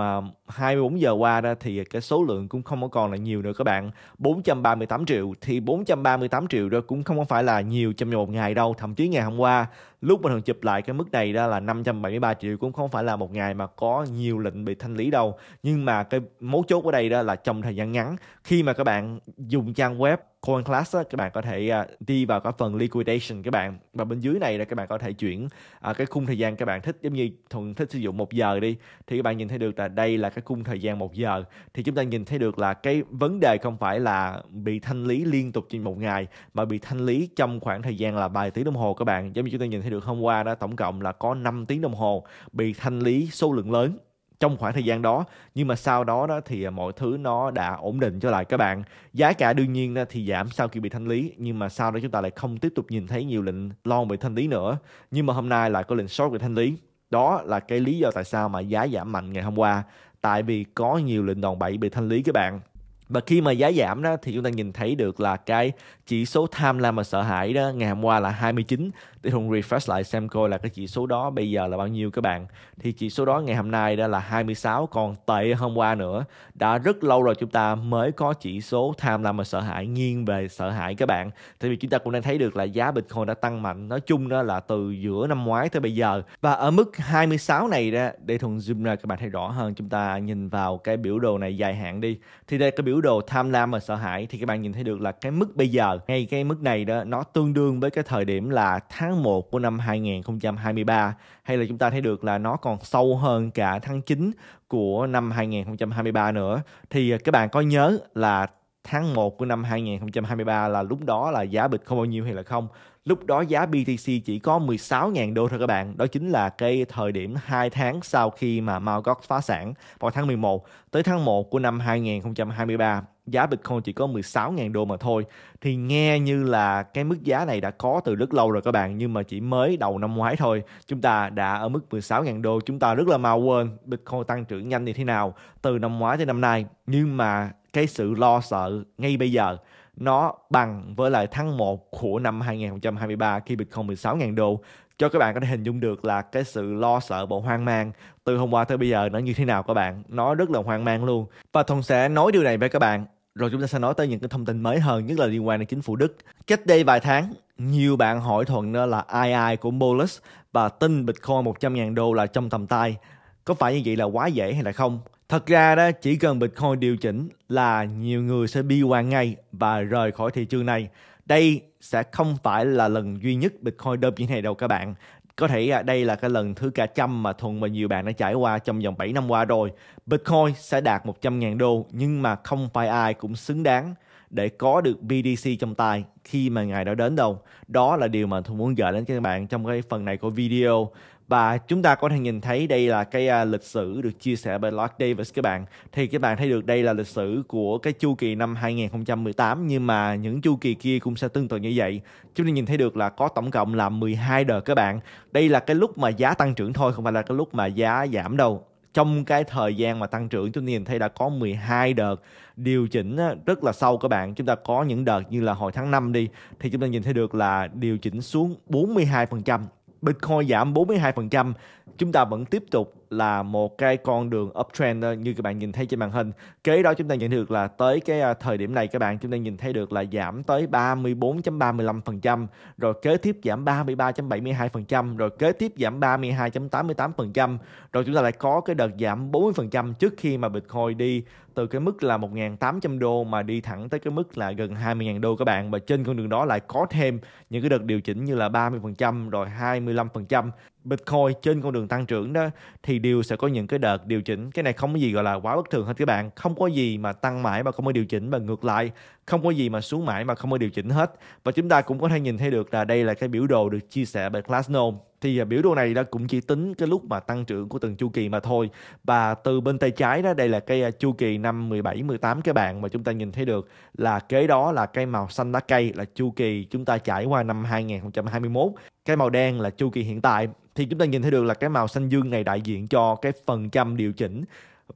24 à, giờ qua đó thì cái số lượng cũng không có còn là nhiều nữa các bạn 438 triệu thì 438 triệu đó cũng không phải là nhiều trong một ngày đâu thậm chí ngày hôm qua lúc mà thường chụp lại cái mức này ra là 573 triệu cũng không phải là một ngày mà có nhiều lệnh bị thanh lý đâu nhưng mà cái mấu chốt ở đây đó là trong thời gian ngắn khi mà các bạn dùng trang web coin class á, các bạn có thể uh, đi vào cái phần liquidation các bạn và bên dưới này là các bạn có thể chuyển uh, cái khung thời gian các bạn thích giống như thuần thích sử dụng một giờ đi thì các bạn nhìn thấy được là đây là cái khung thời gian một giờ thì chúng ta nhìn thấy được là cái vấn đề không phải là bị thanh lý liên tục trên một ngày mà bị thanh lý trong khoảng thời gian là vài tiếng đồng hồ các bạn giống như chúng ta nhìn thấy được hôm qua đó tổng cộng là có 5 tiếng đồng hồ bị thanh lý số lượng lớn trong khoảng thời gian đó nhưng mà sau đó đó thì à, mọi thứ nó đã ổn định trở lại các bạn giá cả đương nhiên thì giảm sau khi bị thanh lý nhưng mà sau đó chúng ta lại không tiếp tục nhìn thấy nhiều lệnh long bị thanh lý nữa nhưng mà hôm nay lại có lệnh short bị thanh lý đó là cái lý do tại sao mà giá giảm mạnh ngày hôm qua tại vì có nhiều lệnh đòn bẩy bị thanh lý các bạn và khi mà giá giảm đó thì chúng ta nhìn thấy được là cái chỉ số tham lam và sợ hãi đó ngày hôm qua là 29 để Hùng refresh lại xem coi là cái chỉ số đó bây giờ là bao nhiêu các bạn thì chỉ số đó ngày hôm nay đó là 26 còn tệ hôm qua nữa đã rất lâu rồi chúng ta mới có chỉ số tham lam và sợ hãi nghiêng về sợ hãi các bạn tại vì chúng ta cũng đang thấy được là giá Bitcoin đã tăng mạnh nói chung đó là từ giữa năm ngoái tới bây giờ và ở mức 26 này đó để thùng zoom ra các bạn thấy rõ hơn chúng ta nhìn vào cái biểu đồ này dài hạn đi thì đây cái biểu đồ tham lam và sợ hãi thì các bạn nhìn thấy được là cái mức bây giờ ngay cái mức này đó nó tương đương với cái thời điểm là tháng 1 của năm 2023 hay là chúng ta thấy được là nó còn sâu hơn cả tháng 9 của năm 2023 nữa thì à, các bạn có nhớ là tháng 1 của năm 2023 là lúc đó là giá bịch không bao nhiêu hay là không. Lúc đó giá BTC chỉ có 16.000 đô thôi các bạn. Đó chính là cái thời điểm 2 tháng sau khi mà Mt. Gox phá sản vào tháng 11 tới tháng 1 của năm 2023 giá Bitcoin chỉ có 16.000 đô mà thôi thì nghe như là cái mức giá này đã có từ rất lâu rồi các bạn nhưng mà chỉ mới đầu năm ngoái thôi chúng ta đã ở mức 16.000 đô chúng ta rất là mau quên Bitcoin tăng trưởng nhanh như thế nào từ năm ngoái tới năm nay nhưng mà cái sự lo sợ ngay bây giờ nó bằng với lại tháng 1 của năm 2023 khi Bitcoin 16.000 đô cho các bạn có thể hình dung được là cái sự lo sợ bộ hoang mang từ hôm qua tới bây giờ nó như thế nào các bạn nó rất là hoang mang luôn và Thùng sẽ nói điều này với các bạn rồi chúng ta sẽ nói tới những cái thông tin mới hơn nhất là liên quan đến chính phủ Đức. Cách đây vài tháng, nhiều bạn hỏi thuận là ai ai của Bolus và tin Bitcoin 100.000 đô là trong tầm tay. Có phải như vậy là quá dễ hay là không? Thật ra đó chỉ cần Bitcoin điều chỉnh là nhiều người sẽ bi quan ngay và rời khỏi thị trường này. Đây sẽ không phải là lần duy nhất Bitcoin đơm như thế này đâu các bạn có thể à, đây là cái lần thứ cả trăm mà Thuận và nhiều bạn đã trải qua trong vòng 7 năm qua rồi. Bitcoin sẽ đạt 100.000 đô nhưng mà không phải ai cũng xứng đáng để có được BDC trong tay khi mà ngày đó đến đâu. Đó là điều mà tôi muốn gửi đến các bạn trong cái phần này của video và chúng ta có thể nhìn thấy đây là cái uh, lịch sử được chia sẻ bởi Lloyd Davis các bạn thì các bạn thấy được đây là lịch sử của cái chu kỳ năm 2018 nhưng mà những chu kỳ kia cũng sẽ tương tự như vậy chúng ta nhìn thấy được là có tổng cộng là 12 đợt các bạn đây là cái lúc mà giá tăng trưởng thôi không phải là cái lúc mà giá giảm đâu trong cái thời gian mà tăng trưởng chúng ta nhìn thấy đã có 12 đợt điều chỉnh rất là sâu các bạn. Chúng ta có những đợt như là hồi tháng 5 đi thì chúng ta nhìn thấy được là điều chỉnh xuống 42%. Bitcoin giảm 42%, chúng ta vẫn tiếp tục là một cái con đường uptrend ờ, như các bạn nhìn thấy trên màn hình. Kế đó chúng ta nhận được là tới cái ờ, thời điểm này các bạn chúng ta nhìn thấy được là giảm tới 34.35%, rồi kế tiếp giảm 33.72%, rồi kế tiếp giảm 32.88%, rồi chúng ta lại có cái đợt giảm 40% trước khi mà Bitcoin đi từ cái mức là 1.800 đô mà đi thẳng tới cái mức là gần 20.000 đô các bạn và trên con đường đó lại có thêm những cái đợt điều chỉnh như là 30% rồi 25% Bitcoin trên con đường tăng trưởng đó thì đều sẽ có những cái đợt điều chỉnh cái này không có gì gọi là quá bất thường hết các bạn không có gì mà tăng mãi mà không có điều chỉnh và ngược lại không có gì mà xuống mãi mà không có điều chỉnh hết và chúng ta cũng có thể nhìn thấy được là đây là cái biểu đồ được chia sẻ bởi Glassnode thì à, biểu đồ này đã cũng chỉ tính cái lúc mà tăng trưởng của từng chu kỳ mà thôi và từ bên tay trái đó đây là cái à, chu kỳ năm 17 18 các bạn mà chúng ta nhìn thấy được là kế đó là cây màu xanh lá cây là chu kỳ chúng ta trải qua năm 2021 cái màu đen là chu kỳ hiện tại thì chúng ta nhìn thấy được là cái màu xanh dương này đại diện cho cái phần trăm điều chỉnh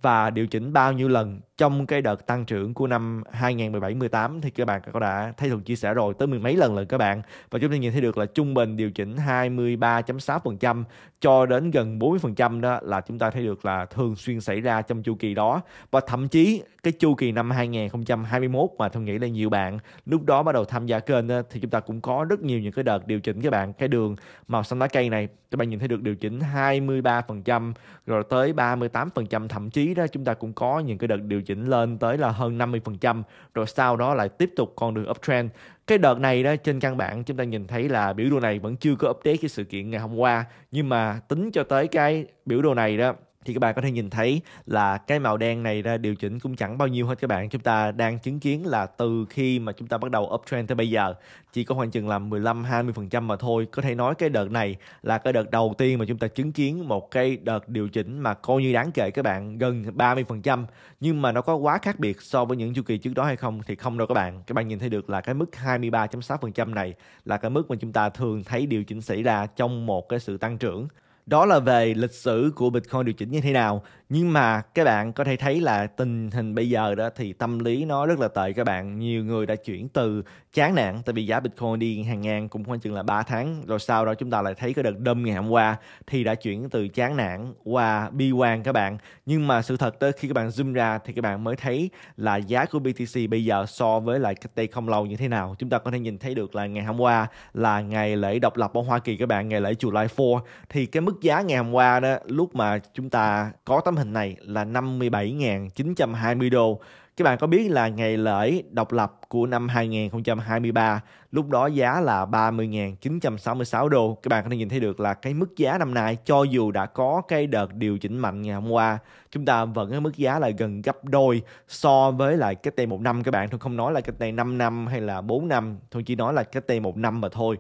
và điều chỉnh bao nhiêu lần trong cái đợt tăng trưởng của năm 2017-18 thì các bạn có đã thấy thường chia sẻ rồi tới mười mấy lần rồi các bạn và chúng ta nhìn thấy được là trung bình điều chỉnh 23.6% cho đến gần 40% đó là chúng ta thấy được là thường xuyên xảy ra trong chu kỳ đó và thậm chí cái chu kỳ năm 2021 mà tôi nghĩ là nhiều bạn lúc đó bắt đầu tham gia kênh đó, thì chúng ta cũng có rất nhiều những cái đợt điều chỉnh các bạn cái đường màu xanh lá cây này các bạn nhìn thấy được điều chỉnh 23% rồi tới 38% thậm chí đó chúng ta cũng có những cái đợt điều chỉnh lên tới là hơn 50% rồi sau đó lại tiếp tục con đường uptrend cái đợt này đó trên căn bản chúng ta nhìn thấy là biểu đồ này vẫn chưa có update cái sự kiện ngày hôm qua nhưng mà tính cho tới cái biểu đồ này đó thì các bạn có thể nhìn thấy là cái màu đen này ra điều chỉnh cũng chẳng bao nhiêu hết các bạn. Chúng ta đang chứng kiến là từ khi mà chúng ta bắt đầu uptrend tới bây giờ chỉ có khoảng chừng là 15 20% mà thôi. Có thể nói cái đợt này là cái đợt đầu tiên mà chúng ta chứng kiến một cái đợt điều chỉnh mà coi như đáng kể các bạn gần 30% nhưng mà nó có quá khác biệt so với những chu kỳ trước đó hay không thì không đâu các bạn. Các bạn nhìn thấy được là cái mức 23.6% này là cái mức mà chúng ta thường thấy điều chỉnh xảy ra trong một cái sự tăng trưởng đó là về lịch sử của Bitcoin điều chỉnh như thế nào nhưng mà các bạn có thể thấy là tình hình bây giờ đó thì tâm lý nó rất là tệ các bạn nhiều người đã chuyển từ chán nản tại vì giá Bitcoin đi hàng ngàn cũng khoảng chừng là 3 tháng rồi sau đó chúng ta lại thấy cái đợt đâm ngày hôm qua thì đã chuyển từ chán nản qua bi quan các bạn nhưng mà sự thật tới khi các bạn zoom ra thì các bạn mới thấy là giá của BTC bây giờ so với lại cách đây không lâu như thế nào chúng ta có thể nhìn thấy được là ngày hôm qua là ngày lễ độc lập ở Hoa Kỳ các bạn ngày lễ July 4 thì cái mức giá ngày hôm qua đó lúc mà chúng ta có tấm hình này là 57.920 đô. Các bạn có biết là ngày lễ độc lập của năm 2023 lúc đó giá là 30.966 đô. Các bạn có thể nhìn thấy được là cái mức giá năm nay cho dù đã có cái đợt điều chỉnh mạnh ngày hôm qua chúng ta vẫn cái mức giá là gần gấp đôi so với lại cái đây một năm các bạn. Tôi không nói là cái đây 5 năm hay là 4 năm, tôi chỉ nói là cái đây một năm mà thôi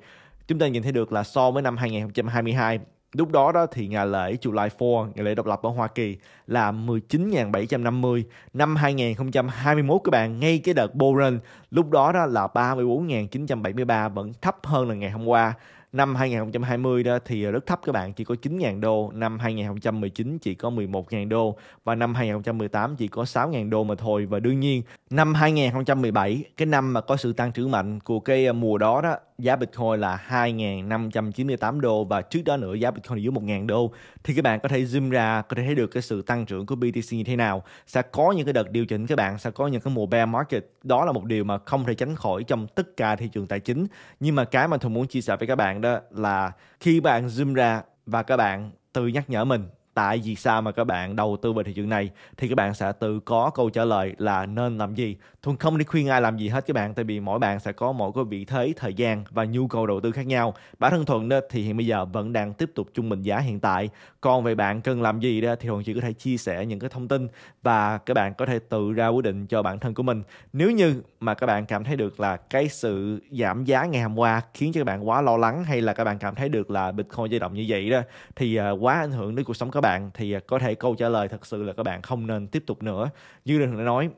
chúng ta nhìn thấy được là so với năm 2022 Lúc đó đó thì ngày lễ July 4, ngày lễ độc lập ở Hoa Kỳ là 19.750. Năm 2021 các bạn, ngay cái đợt Boren, lúc đó đó là 34.973, vẫn thấp hơn là ngày hôm qua. Năm 2020 đó thì rất thấp các bạn, chỉ có 9.000 đô, năm 2019 chỉ có 11.000 đô và năm 2018 chỉ có 6.000 đô mà thôi. Và đương nhiên, năm 2017, cái năm mà có sự tăng trưởng mạnh của cái à, mùa đó đó giá Bitcoin là 2.598 đô và trước đó nữa giá Bitcoin dưới 1.000 đô thì các bạn có thể zoom ra có thể thấy được cái sự tăng trưởng của BTC như thế nào sẽ có những cái đợt điều chỉnh các bạn sẽ có những cái mùa bear market đó là một điều mà không thể tránh khỏi trong tất cả thị trường tài chính nhưng mà cái mà tôi muốn chia sẻ với các bạn đó là khi bạn zoom ra và các bạn tự nhắc nhở mình tại vì sao mà các bạn đầu tư vào thị trường này thì các bạn sẽ tự có câu trả lời là nên làm gì Thuần không đi khuyên ai làm gì hết các bạn tại vì mỗi bạn sẽ có mỗi cái vị thế, thời gian và nhu cầu đầu tư khác nhau. Bản thân Thuần thì hiện bây giờ vẫn đang tiếp tục trung bình giá hiện tại. Còn về bạn cần làm gì đó thì Thuần chỉ có thể chia sẻ những cái thông tin và các bạn có thể tự ra quyết định cho bản thân của mình. Nếu như mà các bạn cảm thấy được là cái sự giảm giá ngày hôm qua khiến cho các bạn quá lo lắng hay là các bạn cảm thấy được là Bitcoin dao động như vậy đó thì à, quá ảnh hưởng đến cuộc sống các bạn thì à, có thể câu trả lời thật sự là các bạn không nên tiếp tục nữa. Như Đường đã nói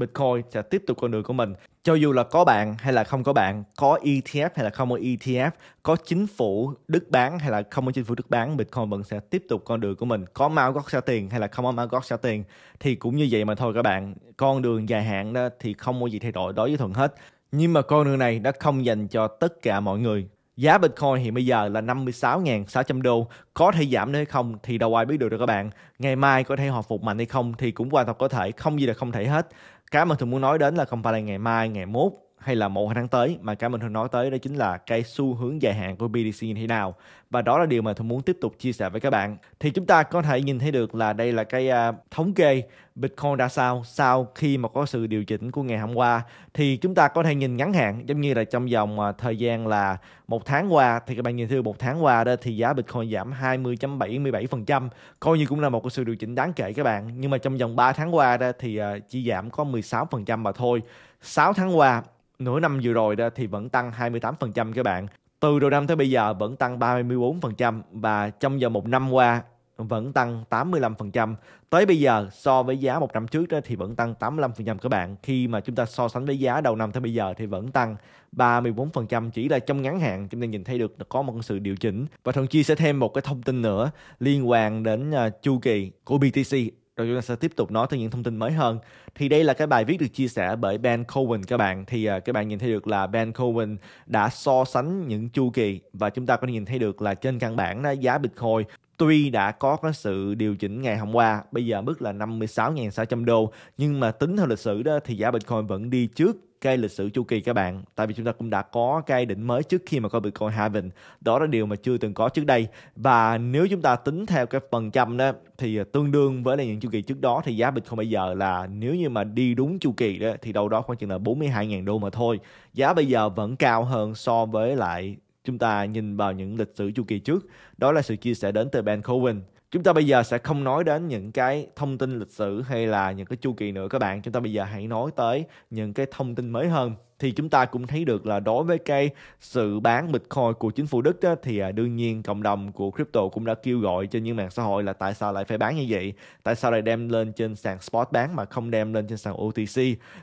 Bitcoin sẽ tiếp tục con đường của mình. Cho dù là có bạn hay là không có bạn, có ETF hay là không có ETF, có chính phủ Đức bán hay là không có chính phủ Đức bán, Bitcoin vẫn sẽ tiếp tục con đường của mình. Có mau gót trả tiền hay là không có mau gót trả tiền thì cũng như vậy mà thôi các bạn. Con đường dài hạn đó thì không có gì thay đổi đối với Thuận hết. Nhưng mà con đường này đã không dành cho tất cả mọi người giá Bitcoin hiện bây giờ là 56.600 đô có thể giảm nữa hay không thì đâu ai biết được đâu các bạn ngày mai có thể hồi phục mạnh hay không thì cũng hoàn toàn có thể không gì là không thể hết cái mà thường muốn nói đến là không phải là ngày mai ngày mốt hay là một hai tháng tới mà cả mình thường nói tới đó chính là cái xu hướng dài hạn của BDC như thế nào và đó là điều mà tôi muốn tiếp tục chia sẻ với các bạn thì chúng ta có thể nhìn thấy được là đây là cái uh, thống kê Bitcoin đã sao sau khi mà có sự điều chỉnh của ngày hôm qua thì chúng ta có thể nhìn ngắn hạn giống như là trong vòng uh, thời gian là một tháng qua thì các bạn nhìn thấy một tháng qua đó thì giá Bitcoin giảm 20.77% coi như cũng là một cái sự điều chỉnh đáng kể các bạn nhưng mà trong vòng 3 tháng qua đó thì uh, chỉ giảm có 16% mà thôi 6 tháng qua nửa năm vừa rồi đó thì vẫn tăng 28% các bạn. Từ đầu năm tới bây giờ vẫn tăng 34% và trong vòng một năm qua vẫn tăng 85%. Tới bây giờ so với giá một năm trước đó thì vẫn tăng 85% các bạn. Khi mà chúng ta so sánh với giá đầu năm tới bây giờ thì vẫn tăng 34% chỉ là trong ngắn hạn chúng ta nhìn thấy được có một sự điều chỉnh. Và Thuận chia sẻ thêm một cái thông tin nữa liên quan đến à, chu kỳ của BTC rồi chúng ta sẽ tiếp tục nói tới những thông tin mới hơn thì đây là cái bài viết được chia sẻ bởi Ben Cohen các bạn thì uh, các bạn nhìn thấy được là Ben Cohen đã so sánh những chu kỳ và chúng ta có thể nhìn thấy được là trên căn bản đó, giá Bitcoin tuy đã có cái sự điều chỉnh ngày hôm qua bây giờ mức là 56.600 đô nhưng mà tính theo lịch sử đó thì giá Bitcoin vẫn đi trước cái lịch sử chu kỳ các bạn tại vì chúng ta cũng đã có cái định mới trước khi mà coi Bitcoin halving đó là điều mà chưa từng có trước đây và nếu chúng ta tính theo cái phần trăm đó thì tương đương với là những chu kỳ trước đó thì giá Bitcoin bây giờ là nếu như mà đi đúng chu kỳ đó thì đâu đó khoảng chừng là 42.000 đô mà thôi giá bây giờ vẫn cao hơn so với lại chúng ta nhìn vào những lịch sử chu kỳ trước đó là sự chia sẻ đến từ Ben Cohen chúng ta bây giờ sẽ không nói đến những cái thông tin lịch sử hay là những cái chu kỳ nữa các bạn chúng ta bây giờ hãy nói tới những cái thông tin mới hơn thì chúng ta cũng thấy được là đối với cái sự bán Bitcoin của chính phủ Đức đó, thì à, đương nhiên cộng đồng của crypto cũng đã kêu gọi trên những mạng xã hội là tại sao lại phải bán như vậy tại sao lại đem lên trên sàn spot bán mà không đem lên trên sàn OTC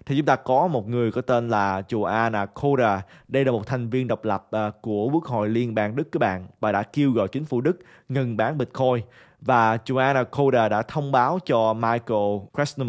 thì chúng ta có một người có tên là chùa Anna Koda đây là một thành viên độc lập à, của Quốc hội Liên bang Đức các bạn và đã kêu gọi chính phủ Đức ngừng bán Bitcoin và Joanna Coda đã thông báo cho Michael Krasner,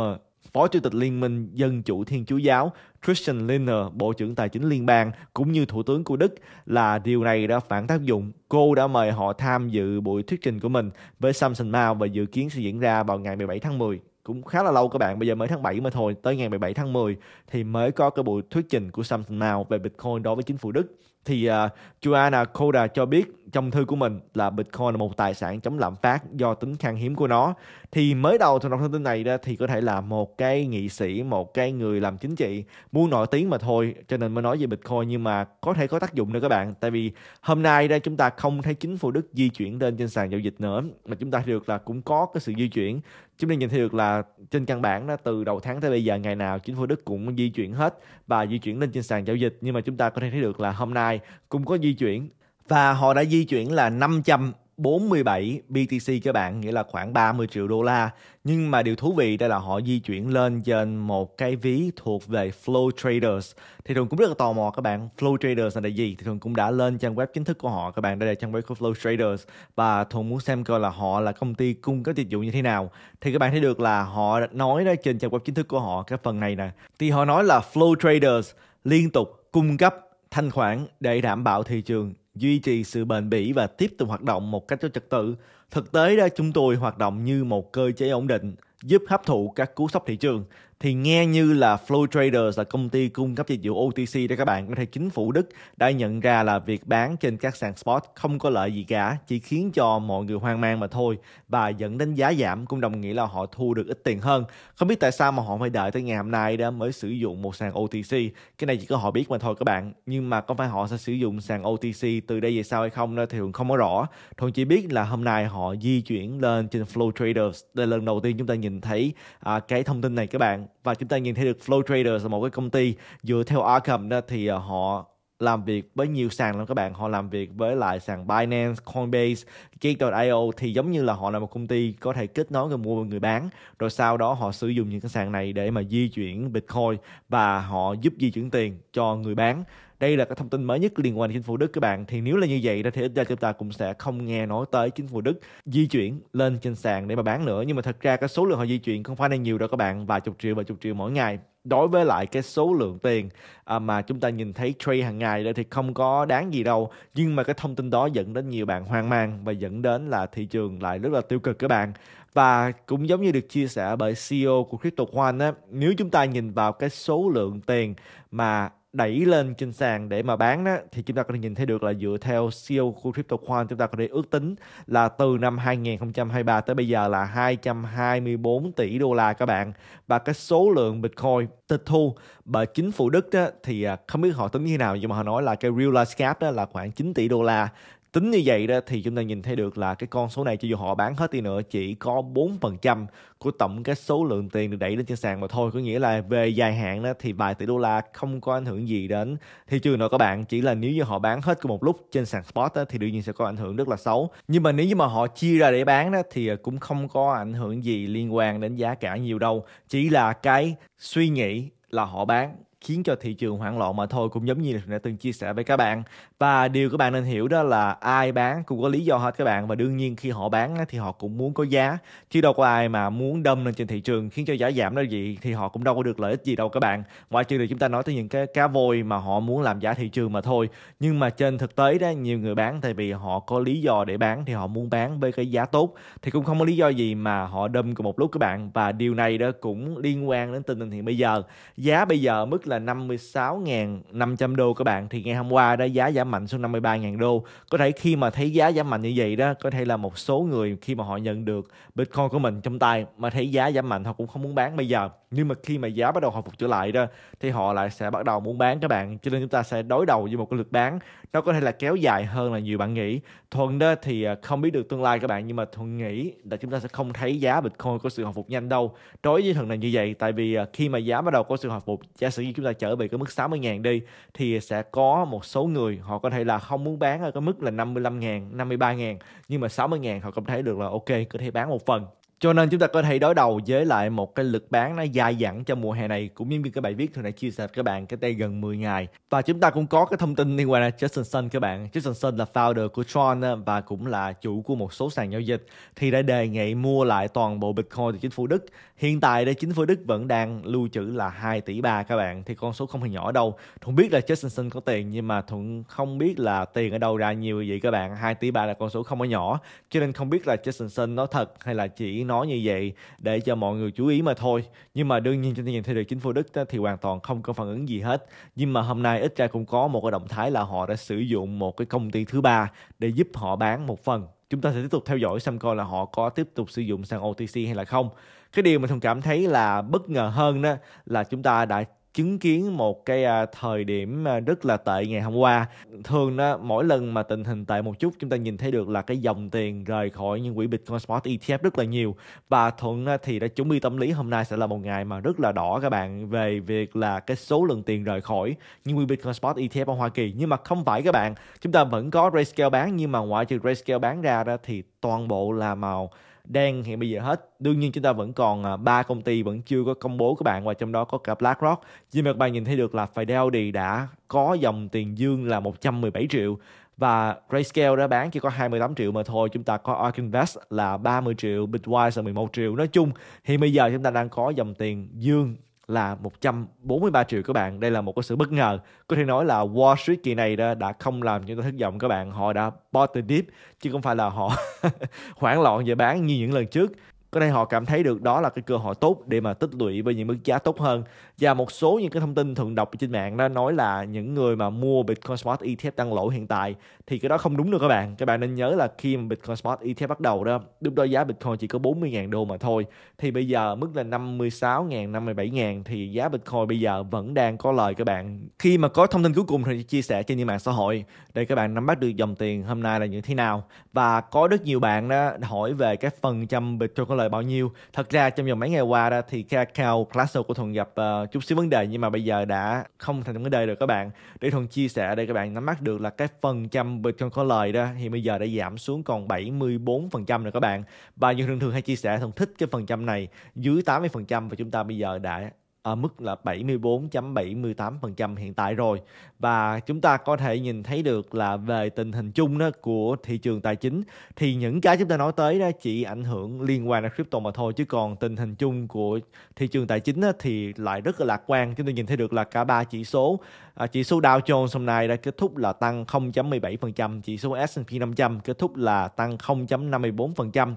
Phó Chủ tịch Liên minh Dân chủ Thiên Chúa giáo, Christian Lindner, Bộ trưởng Tài chính Liên bang, cũng như Thủ tướng của Đức là điều này đã phản tác dụng. Cô đã mời họ tham dự buổi thuyết trình của mình với Samson Mao và dự kiến sẽ diễn ra vào ngày 17 tháng 10 cũng khá là lâu các bạn, bây giờ mới tháng 7 mà thôi, tới ngày 17 tháng 10 thì mới có cái buổi thuyết trình của Samson Mao về Bitcoin đối với chính phủ Đức thì uh, à, Joanna Koda cho biết trong thư của mình là Bitcoin là một tài sản chống lạm phát do tính khan hiếm của nó thì mới đầu trong đọc thông tin này ra thì có thể là một cái nghị sĩ một cái người làm chính trị muốn nổi tiếng mà thôi cho nên mới nói về bitcoin nhưng mà có thể có tác dụng nữa các bạn tại vì hôm nay đây chúng ta không thấy chính phủ đức di chuyển lên trên sàn giao dịch nữa mà chúng ta được là cũng có cái sự di chuyển chúng ta nhìn thấy được là trên căn bản đó từ đầu tháng tới bây giờ ngày nào chính phủ đức cũng di chuyển hết và di chuyển lên trên sàn giao dịch nhưng mà chúng ta có thể thấy được là hôm nay cũng có di chuyển và họ đã di chuyển là 500 47 BTC cho bạn, nghĩa là khoảng 30 triệu đô la. Nhưng mà điều thú vị đây là họ di chuyển lên trên một cái ví thuộc về Flow Traders. Thì Thường cũng rất là tò mò các bạn, Flow Traders là gì? Thì Thường cũng đã lên trang web chính thức của họ các bạn, đây là trang web của Flow Traders. Và Thường muốn xem coi là họ là công ty cung cấp dịch vụ như thế nào. Thì các bạn thấy được là họ nói đó trên trang web chính thức của họ cái phần này nè. Thì họ nói là Flow Traders liên tục cung cấp thanh khoản để đảm bảo thị trường duy trì sự bền bỉ và tiếp tục hoạt động một cách có trật tự. Thực tế ra chúng tôi hoạt động như một cơ chế ổn định, giúp hấp thụ các cú sốc thị trường thì nghe như là Flow Traders là công ty cung cấp dịch vụ OTC để các bạn có thể chính phủ Đức đã nhận ra là việc bán trên các sàn spot không có lợi gì cả chỉ khiến cho mọi người hoang mang mà thôi và dẫn đến giá giảm cũng đồng nghĩa là họ thu được ít tiền hơn không biết tại sao mà họ phải đợi tới ngày hôm nay để mới sử dụng một sàn OTC cái này chỉ có họ biết mà thôi các bạn nhưng mà có phải họ sẽ sử dụng sàn OTC từ đây về sau hay không đó thì cũng không có rõ Thôi chỉ biết là hôm nay họ di chuyển lên trên Flow Traders đây là lần đầu tiên chúng ta nhìn thấy à, cái thông tin này các bạn và chúng ta nhìn thấy được Flow Traders là một cái công ty dựa theo Arkham đó thì à, họ làm việc với nhiều sàn lắm các bạn họ làm việc với lại sàn Binance, Coinbase, Gate.io thì giống như là họ là một công ty có thể kết nối người mua và người bán rồi sau đó họ sử dụng những cái sàn này để mà di chuyển Bitcoin và họ giúp di chuyển tiền cho người bán đây là cái thông tin mới nhất liên quan đến chính phủ Đức các bạn thì nếu là như vậy thì ít ra chúng ta cũng sẽ không nghe nói tới chính phủ Đức di chuyển lên trên sàn để mà bán nữa nhưng mà thật ra cái số lượng họ di chuyển không phải là nhiều đâu các bạn vài chục triệu vài chục triệu mỗi ngày đối với lại cái số lượng tiền à, mà chúng ta nhìn thấy trade hàng ngày đó thì không có đáng gì đâu nhưng mà cái thông tin đó dẫn đến nhiều bạn hoang mang và dẫn đến là thị trường lại rất là tiêu cực các bạn và cũng giống như được chia sẻ bởi CEO của Crypto One á, nếu chúng ta nhìn vào cái số lượng tiền mà đẩy lên trên sàn để mà bán đó thì chúng ta có thể nhìn thấy được là dựa theo CEO của CryptoQuant chúng ta có thể ước tính là từ năm 2023 tới bây giờ là 224 tỷ đô la các bạn và cái số lượng Bitcoin tịch thu bởi chính phủ Đức đó, thì à, không biết họ tính như thế nào nhưng mà họ nói là cái real life cap đó là khoảng 9 tỷ đô la tính như vậy đó thì chúng ta nhìn thấy được là cái con số này cho dù họ bán hết đi nữa chỉ có 4% của tổng cái số lượng tiền được đẩy lên trên sàn mà thôi có nghĩa là về dài hạn đó thì vài tỷ đô la không có ảnh hưởng gì đến thị trường đâu các bạn chỉ là nếu như họ bán hết cùng một lúc trên sàn spot đó, thì đương nhiên sẽ có ảnh hưởng rất là xấu nhưng mà nếu như mà họ chia ra để bán đó thì cũng không có ảnh hưởng gì liên quan đến giá cả nhiều đâu chỉ là cái suy nghĩ là họ bán khiến cho thị trường hoảng loạn mà thôi cũng giống như là đã từng chia sẻ với các bạn và điều các bạn nên hiểu đó là ai bán cũng có lý do hết các bạn và đương nhiên khi họ bán thì họ cũng muốn có giá chứ đâu có ai mà muốn đâm lên trên thị trường khiến cho giá giảm đó gì thì họ cũng đâu có được lợi ích gì đâu các bạn ngoại trừ được chúng ta nói tới những cái cá voi mà họ muốn làm giá thị trường mà thôi nhưng mà trên thực tế đó nhiều người bán tại vì họ có lý do để bán thì họ muốn bán với cái giá tốt thì cũng không có lý do gì mà họ đâm cùng một lúc các bạn và điều này đó cũng liên quan đến tình hình hiện bây giờ giá bây giờ mức là là 56.500 đô các bạn thì ngày hôm qua đó giá giảm mạnh xuống 53.000 đô có thể khi mà thấy giá giảm mạnh như vậy đó có thể là một số người khi mà họ nhận được Bitcoin của mình trong tay mà thấy giá giảm mạnh họ cũng không muốn bán bây giờ nhưng mà khi mà giá bắt đầu hồi phục trở lại đó thì họ lại sẽ bắt đầu muốn bán các bạn cho nên chúng ta sẽ đối đầu với một cái lượt bán nó có thể là kéo dài hơn là nhiều bạn nghĩ thuần đó thì à, không biết được tương lai các bạn nhưng mà thuần nghĩ là chúng ta sẽ không thấy giá bitcoin có sự hồi phục nhanh đâu đối với thuần này như vậy tại vì à, khi mà giá bắt đầu có sự hồi phục giá sẽ chúng ta trở về cái mức 60 ngàn đi thì sẽ có một số người họ có thể là không muốn bán ở cái mức là 55 ngàn 53 ngàn nhưng mà 60 ngàn họ cảm thấy được là ok có thể bán một phần cho nên chúng ta có thể đối đầu với lại một cái lực bán nó dài dẳng cho mùa hè này cũng như cái bài viết thường đã chia sẻ các bạn cái tay gần 10 ngày và chúng ta cũng có cái thông tin liên quan đến Justin Sun các bạn Justin Sun là founder của Tron ờ, và cũng là chủ của một số sàn giao dịch thì đã đề nghị mua lại toàn bộ Bitcoin từ chính phủ Đức Hiện tại đây chính phủ Đức vẫn đang lưu trữ là 2 tỷ 3 các bạn thì con số không hề nhỏ đâu. Thuận biết là Christensen có tiền nhưng mà Thuận không biết là tiền ở đâu ra nhiều vậy các bạn. 2 tỷ 3 là con số không hề nhỏ cho nên không biết là Christensen nói thật hay là chỉ nói như vậy để cho mọi người chú ý mà thôi. Nhưng mà đương nhiên trên nhìn thấy được chính phủ Đức thì hoàn toàn không có phản ứng gì hết. Nhưng mà hôm nay ít ra cũng có một cái động thái là họ đã sử dụng một cái công ty thứ ba để giúp họ bán một phần chúng ta sẽ tiếp tục theo dõi xem coi là họ có tiếp tục sử dụng sàn OTC hay là không. Cái điều mà thông cảm thấy là bất ngờ hơn đó là chúng ta đã chứng kiến một cái à, thời điểm à, rất là tệ ngày hôm qua thường đó mỗi lần mà tình hình tệ một chút chúng ta nhìn thấy được là cái dòng tiền rời khỏi những quỹ Bitcoin Spot ETF rất là nhiều và thuận à, thì đã chuẩn bị tâm lý hôm nay sẽ là một ngày mà rất là đỏ các bạn về việc là cái số lượng tiền rời khỏi những quỹ Bitcoin Spot ETF ở Hoa Kỳ nhưng mà không phải các bạn chúng ta vẫn có rescale bán nhưng mà ngoại trừ rescale bán ra đó thì toàn bộ là màu đang hiện bây giờ hết đương nhiên chúng ta vẫn còn à, ba công ty vẫn chưa có công bố các bạn và trong đó có cả BlackRock nhưng mà các bạn nhìn thấy được là Fidelity đã có dòng tiền dương là 117 triệu và Grayscale đã bán chỉ có 28 triệu mà thôi chúng ta có Ark Invest là 30 triệu Bitwise là 11 triệu nói chung thì bây giờ chúng ta đang có dòng tiền dương là 143 triệu các bạn. Đây là một cái sự bất ngờ. Có thể nói là Wall Street kỳ này đã, đã không làm chúng ta thất vọng các bạn. Họ đã bought the dip chứ không phải là họ [LAUGHS] hoảng loạn về bán như những lần trước có thể họ cảm thấy được đó là cái cơ hội tốt để mà tích lũy với những mức giá tốt hơn và một số những cái thông tin thường đọc trên mạng đó nói là những người mà mua Bitcoin Spot ETF đang lỗ hiện tại thì cái đó không đúng đâu các bạn các bạn nên nhớ là khi mà Bitcoin Spot ETF bắt đầu đó lúc đó giá Bitcoin chỉ có 40.000 đô mà thôi thì bây giờ mức là 56.000 57.000 thì giá Bitcoin bây giờ vẫn đang có lời các bạn khi mà có thông tin cuối cùng thì chia sẻ trên những mạng xã hội để các bạn nắm bắt được dòng tiền hôm nay là như thế nào và có rất nhiều bạn đó hỏi về cái phần trăm Bitcoin lời bao nhiêu thật ra trong vòng mấy ngày qua đó thì cái Classo của thuần gặp uh, chút xíu vấn đề nhưng mà bây giờ đã không thành vấn đề được các bạn để thuần chia sẻ để các bạn nắm bắt được là cái phần trăm bitcoin có lời đó thì bây giờ đã giảm xuống còn 74 phần trăm rồi các bạn và như thường thường hay chia sẻ thuần thích cái phần trăm này dưới 80 phần trăm và chúng ta bây giờ đã ở mức là 74.78% hiện tại rồi và chúng ta có thể nhìn thấy được là về tình hình chung đó của thị trường tài chính thì những cái chúng ta nói tới đó chỉ ảnh hưởng liên quan đến crypto mà thôi chứ còn tình hình chung của thị trường tài chính thì lại rất là lạc quan chúng ta nhìn thấy được là cả ba chỉ số à, chỉ số Dow Jones hôm nay đã kết thúc là tăng 0.17% chỉ số S&P 500 kết thúc là tăng 0.54%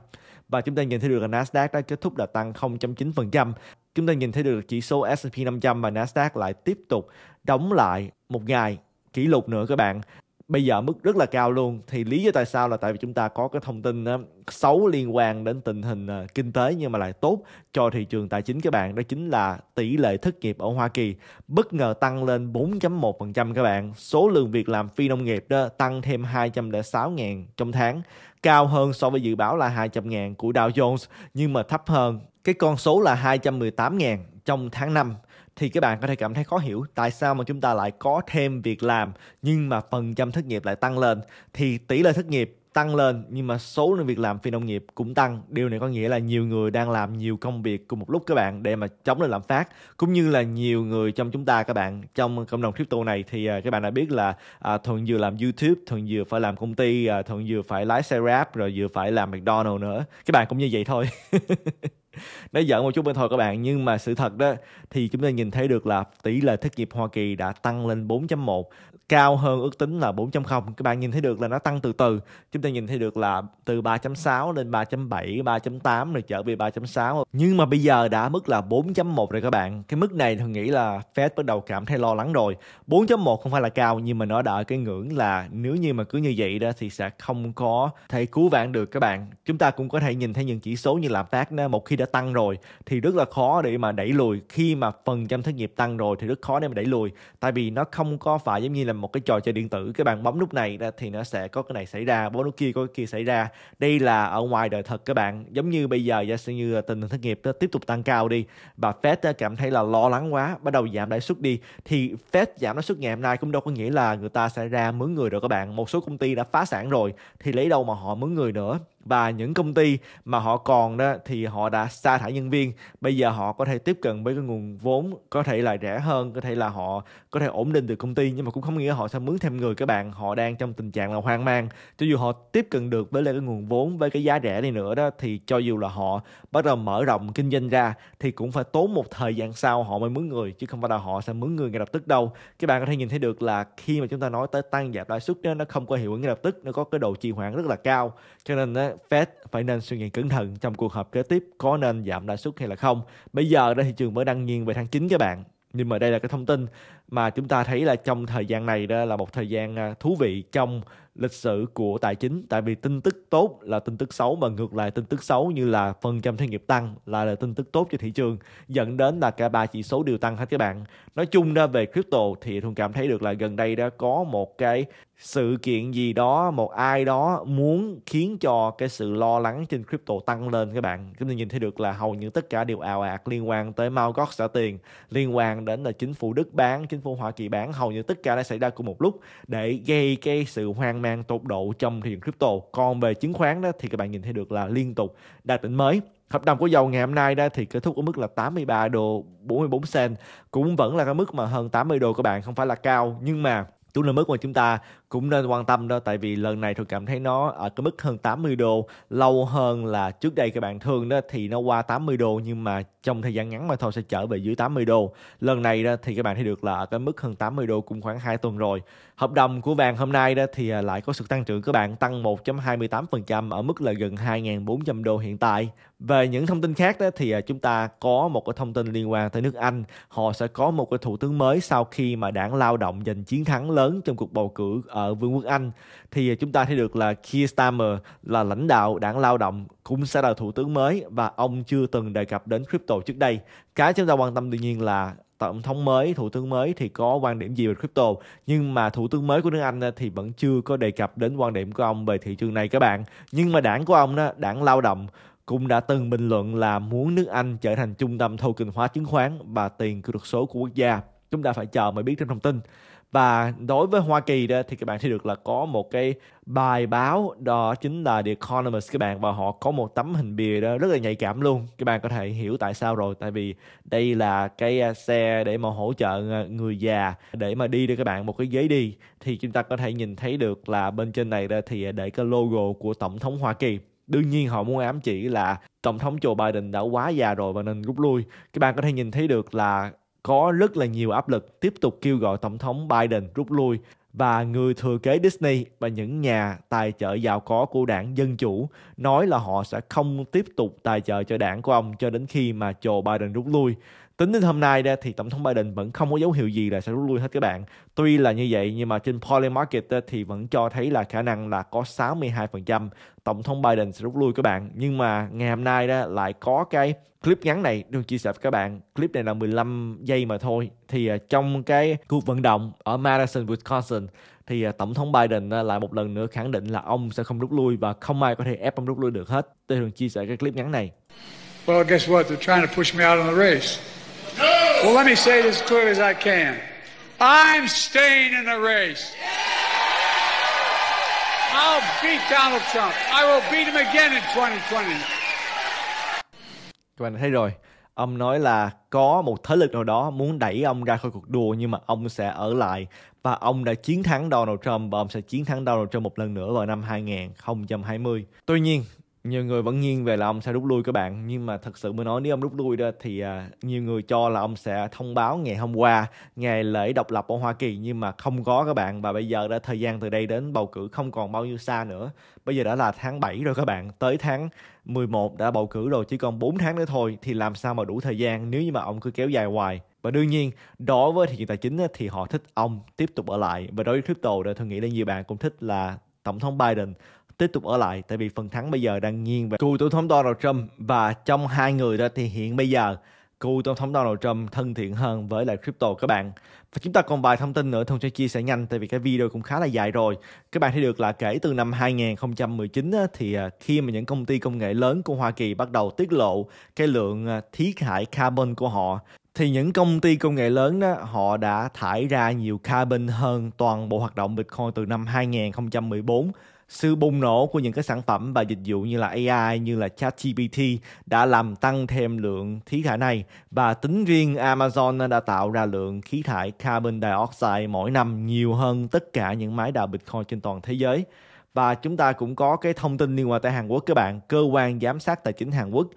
và chúng ta nhìn thấy được là Nasdaq đã kết thúc là tăng 0.9% chúng ta nhìn thấy được chỉ số S&P 500 và Nasdaq lại tiếp tục đóng lại một ngày kỷ lục nữa các bạn bây giờ mức rất là cao luôn thì lý do tại sao là tại vì chúng ta có cái thông tin ờ, xấu liên quan đến tình hình ờ, kinh tế nhưng mà lại tốt cho thị trường tài chính các bạn đó chính là tỷ lệ thất nghiệp ở Hoa Kỳ bất ngờ tăng lên 4.1% các bạn số lượng việc làm phi nông nghiệp đó tăng thêm 206.000 trong tháng cao hơn so với dự báo là 200.000 của Dow Jones nhưng mà thấp hơn cái con số là 218 000 trong tháng 5 thì các bạn có thể cảm thấy khó hiểu tại sao mà chúng ta lại có thêm việc làm nhưng mà phần trăm thất nghiệp lại tăng lên thì tỷ lệ thất nghiệp tăng lên nhưng mà số lượng việc làm phi nông nghiệp cũng tăng điều này có nghĩa là nhiều người đang làm nhiều công việc cùng một lúc các bạn để mà chống lại lạm phát cũng như là nhiều người trong chúng ta các bạn trong cộng đồng crypto này thì à, các bạn đã biết là uh, à, thuận vừa làm youtube thuận vừa phải làm công ty uh, à, thuận vừa phải lái xe rap rồi vừa phải làm mcdonald nữa các bạn cũng như vậy thôi [LAUGHS] nó giận một chút bên thôi các bạn nhưng mà sự thật đó thì chúng ta nhìn thấy được là tỷ lệ thất nghiệp Hoa Kỳ đã tăng lên 4.1 cao hơn ước tính là 4.0 các bạn nhìn thấy được là nó tăng từ từ chúng ta nhìn thấy được là từ 3.6 lên 3.7 3.8 rồi trở về 3.6 nhưng mà bây giờ đã mức là 4.1 rồi các bạn cái mức này tôi nghĩ là Fed bắt đầu cảm thấy lo lắng rồi 4.1 không phải là cao nhưng mà nó đã cái ngưỡng là nếu như mà cứ như vậy đó thì sẽ không có thể cứu vãn được các bạn chúng ta cũng có thể nhìn thấy những chỉ số như là phát một khi đã tăng rồi thì rất là khó để mà đẩy lùi khi mà phần trăm thất nghiệp tăng rồi thì rất khó để mà đẩy lùi tại vì nó không có phải giống như là một cái trò chơi điện tử cái bạn bấm nút này thì nó sẽ có cái này xảy ra bấm nút kia có cái kia xảy ra đây là ở ngoài đời thật các bạn giống như bây giờ giả sử như tình hình thất nghiệp nó tiếp tục tăng cao đi và Fed cảm thấy là lo lắng quá bắt đầu giảm lãi suất đi thì Fed giảm lãi suất ngày hôm nay cũng đâu có nghĩa là người ta sẽ ra mướn người rồi các bạn một số công ty đã phá sản rồi thì lấy đâu mà họ mướn người nữa và những công ty mà họ còn đó thì họ đã sa thải nhân viên bây giờ họ có thể tiếp cận với cái nguồn vốn có thể là rẻ hơn có thể là họ có thể ổn định được công ty nhưng mà cũng không nghĩa họ sẽ mướn thêm người các bạn họ đang trong tình trạng là hoang mang cho dù họ tiếp cận được với lại cái nguồn vốn với cái giá rẻ này nữa đó thì cho dù là họ bắt đầu mở rộng kinh doanh ra thì cũng phải tốn một thời gian sau họ mới mướn người chứ không phải là họ sẽ mướn người ngay lập tức đâu các bạn có thể nhìn thấy được là khi mà chúng ta nói tới tăng giảm lãi suất đó, nó không có hiệu ứng ngay lập tức nó có cái độ trì hoãn rất là cao cho nên đó, Fed phải nên suy nghĩ cẩn thận trong cuộc họp kế tiếp có nên giảm lãi suất hay là không. Bây giờ đây thị trường mới đăng nghiêng về tháng 9 các bạn. Nhưng mà đây là cái thông tin mà chúng ta thấy là trong thời gian này đó là một thời gian à, thú vị trong lịch sử của tài chính tại vì tin tức tốt là tin tức xấu mà ngược lại tin tức xấu như là phần trăm doanh nghiệp tăng là, là tin tức tốt cho thị trường dẫn đến là cả ba chỉ số đều tăng hết các bạn nói chung ra về crypto thì thường cảm thấy được là gần đây đã có một cái sự kiện gì đó một ai đó muốn khiến cho cái sự lo lắng trên crypto tăng lên các bạn chúng ta nhìn thấy được là hầu như tất cả đều ào ạt liên quan tới Mt. Gox xả tiền liên quan đến là chính phủ Đức bán chính phủ Hoa Kỳ bán hầu như tất cả đã xảy ra cùng một lúc để gây cái sự hoang mang tột độ trong thị trường crypto còn về chứng khoán đó thì các bạn nhìn thấy được là liên tục đạt đỉnh mới Hợp đồng của dầu ngày hôm nay đó thì kết thúc ở mức là 83 đô 44 cent cũng vẫn là cái mức mà hơn 80 đô các bạn không phải là cao nhưng mà chúng là mức mà chúng ta cũng nên quan tâm đó tại vì lần này tôi cảm thấy nó ở cái mức hơn 80 đô lâu hơn là trước đây các bạn thường đó thì nó qua 80 đô nhưng mà trong thời gian ngắn mà thôi sẽ trở về dưới 80 đô lần này đó thì các bạn thấy được là ở cái mức hơn 80 đô cũng khoảng 2 tuần rồi hợp đồng của vàng hôm nay đó thì à, lại có sự tăng trưởng các bạn tăng 1.28% ở mức là gần 2.400 đô hiện tại về những thông tin khác đó thì à, chúng ta có một cái thông tin liên quan tới nước Anh họ sẽ có một cái thủ tướng mới sau khi mà đảng lao động giành chiến thắng lớn trong cuộc bầu cử ở ở Vương quốc Anh thì chúng ta thấy được là Keir Starmer là lãnh đạo đảng lao động cũng sẽ là thủ tướng mới và ông chưa từng đề cập đến crypto trước đây. Cái chúng ta quan tâm tự nhiên là tổng thống mới, thủ tướng mới thì có quan điểm gì về crypto nhưng mà thủ tướng mới của nước Anh ờ, thì vẫn chưa có đề cập đến quan điểm của ông về thị trường này các bạn. Nhưng mà đảng của ông đó, đảng lao động cũng đã từng bình luận là muốn nước Anh trở thành trung tâm token hóa chứng khoán và tiền kỹ thuật số của quốc gia. Chúng ta phải chờ mới biết thêm thông tin và đối với Hoa Kỳ đó thì các bạn thấy được là có một cái bài báo đó chính là The Economist các bạn và họ có một tấm hình bìa đó rất là nhạy cảm luôn các bạn có thể hiểu tại sao rồi tại vì đây là cái à, xe để mà hỗ trợ à, người già để mà đi cho các bạn một cái giấy đi thì chúng ta có thể nhìn thấy được là bên trên này đó thì để cái logo của tổng thống Hoa Kỳ đương nhiên họ muốn ám chỉ là tổng thống Joe Biden đã quá già rồi và nên rút lui. Các bạn có thể nhìn thấy được là có rất là nhiều áp lực tiếp tục kêu gọi Tổng thống Biden rút lui và người thừa kế Disney và những nhà tài trợ giàu có của đảng Dân Chủ nói là họ sẽ không tiếp tục tài trợ cho đảng của ông cho đến khi mà Joe Biden rút lui tính đến hôm nay đó, thì tổng thống Biden vẫn không có dấu hiệu gì là sẽ rút lui hết các bạn tuy là như vậy nhưng mà trên polling market đó, thì vẫn cho thấy là khả năng là có 62% tổng thống Biden sẽ rút lui các bạn nhưng mà ngày hôm nay đó lại có cái clip ngắn này được chia sẻ với các bạn clip này là 15 giây mà thôi thì à, trong cái cuộc vận động ở Madison Wisconsin thì à, tổng thống Biden lại một lần nữa khẳng định là ông sẽ không rút lui và không ai có thể ép ông rút lui được hết tôi thường chia sẻ cái clip ngắn này Well, guess what? They're trying to push me out on the race. Well, let me say this as clearly as I can. I'm staying in the race. I'll beat Donald Trump. I will beat him again in 2020. Các bạn thấy rồi, ông nói là có một thế lực nào đó muốn đẩy ông ra khỏi cuộc đua nhưng mà ông sẽ ở lại và ông đã chiến thắng Donald Trump và ông sẽ chiến thắng Donald Trump một lần nữa vào năm 2020. Tuy nhiên, nhiều người vẫn nghiêng về là ông sẽ rút lui các bạn nhưng mà thật sự mới nói nếu ông rút lui ra thì à, nhiều người cho là ông sẽ thông báo ngày hôm qua ngày lễ độc lập ở Hoa Kỳ nhưng mà không có các bạn và bây giờ đã thời gian từ đây đến bầu cử không còn bao nhiêu xa nữa bây giờ đã là tháng 7 rồi các bạn tới tháng 11 đã bầu cử rồi chỉ còn 4 tháng nữa thôi thì làm sao mà đủ thời gian nếu như mà ông cứ kéo dài hoài và đương nhiên đối với thị trường tài chính thì họ thích ông tiếp tục ở lại và đối với crypto thì tôi nghĩ là nhiều bạn cũng thích là tổng thống Biden tiếp tục ở lại tại vì phần thắng bây giờ đang nghiêng về cựu tổng thống Donald Trump và trong hai người đó thì hiện bây giờ cựu tổng thống Donald Trump thân thiện hơn với lại crypto các bạn. Và chúng ta còn vài thông tin nữa thông sẽ chia sẻ nhanh tại vì cái video cũng khá là dài rồi. Các bạn thấy được là kể từ năm 2019 thì à, khi mà những công ty công nghệ lớn của Hoa Kỳ bắt đầu tiết lộ cái lượng thí à, thải carbon của họ thì những công ty công nghệ lớn đó họ đã thải ra nhiều carbon hơn toàn bộ hoạt động Bitcoin từ năm 2014 sự bùng nổ của những cái sản phẩm và dịch vụ như là AI như là ChatGPT đã làm tăng thêm lượng khí thải này và tính riêng Amazon đã tạo ra lượng khí thải carbon dioxide mỗi năm nhiều hơn tất cả những máy đào Bitcoin trên toàn thế giới. Và chúng ta cũng có cái thông tin liên quan tới Hàn Quốc các bạn, cơ quan giám sát tài chính Hàn Quốc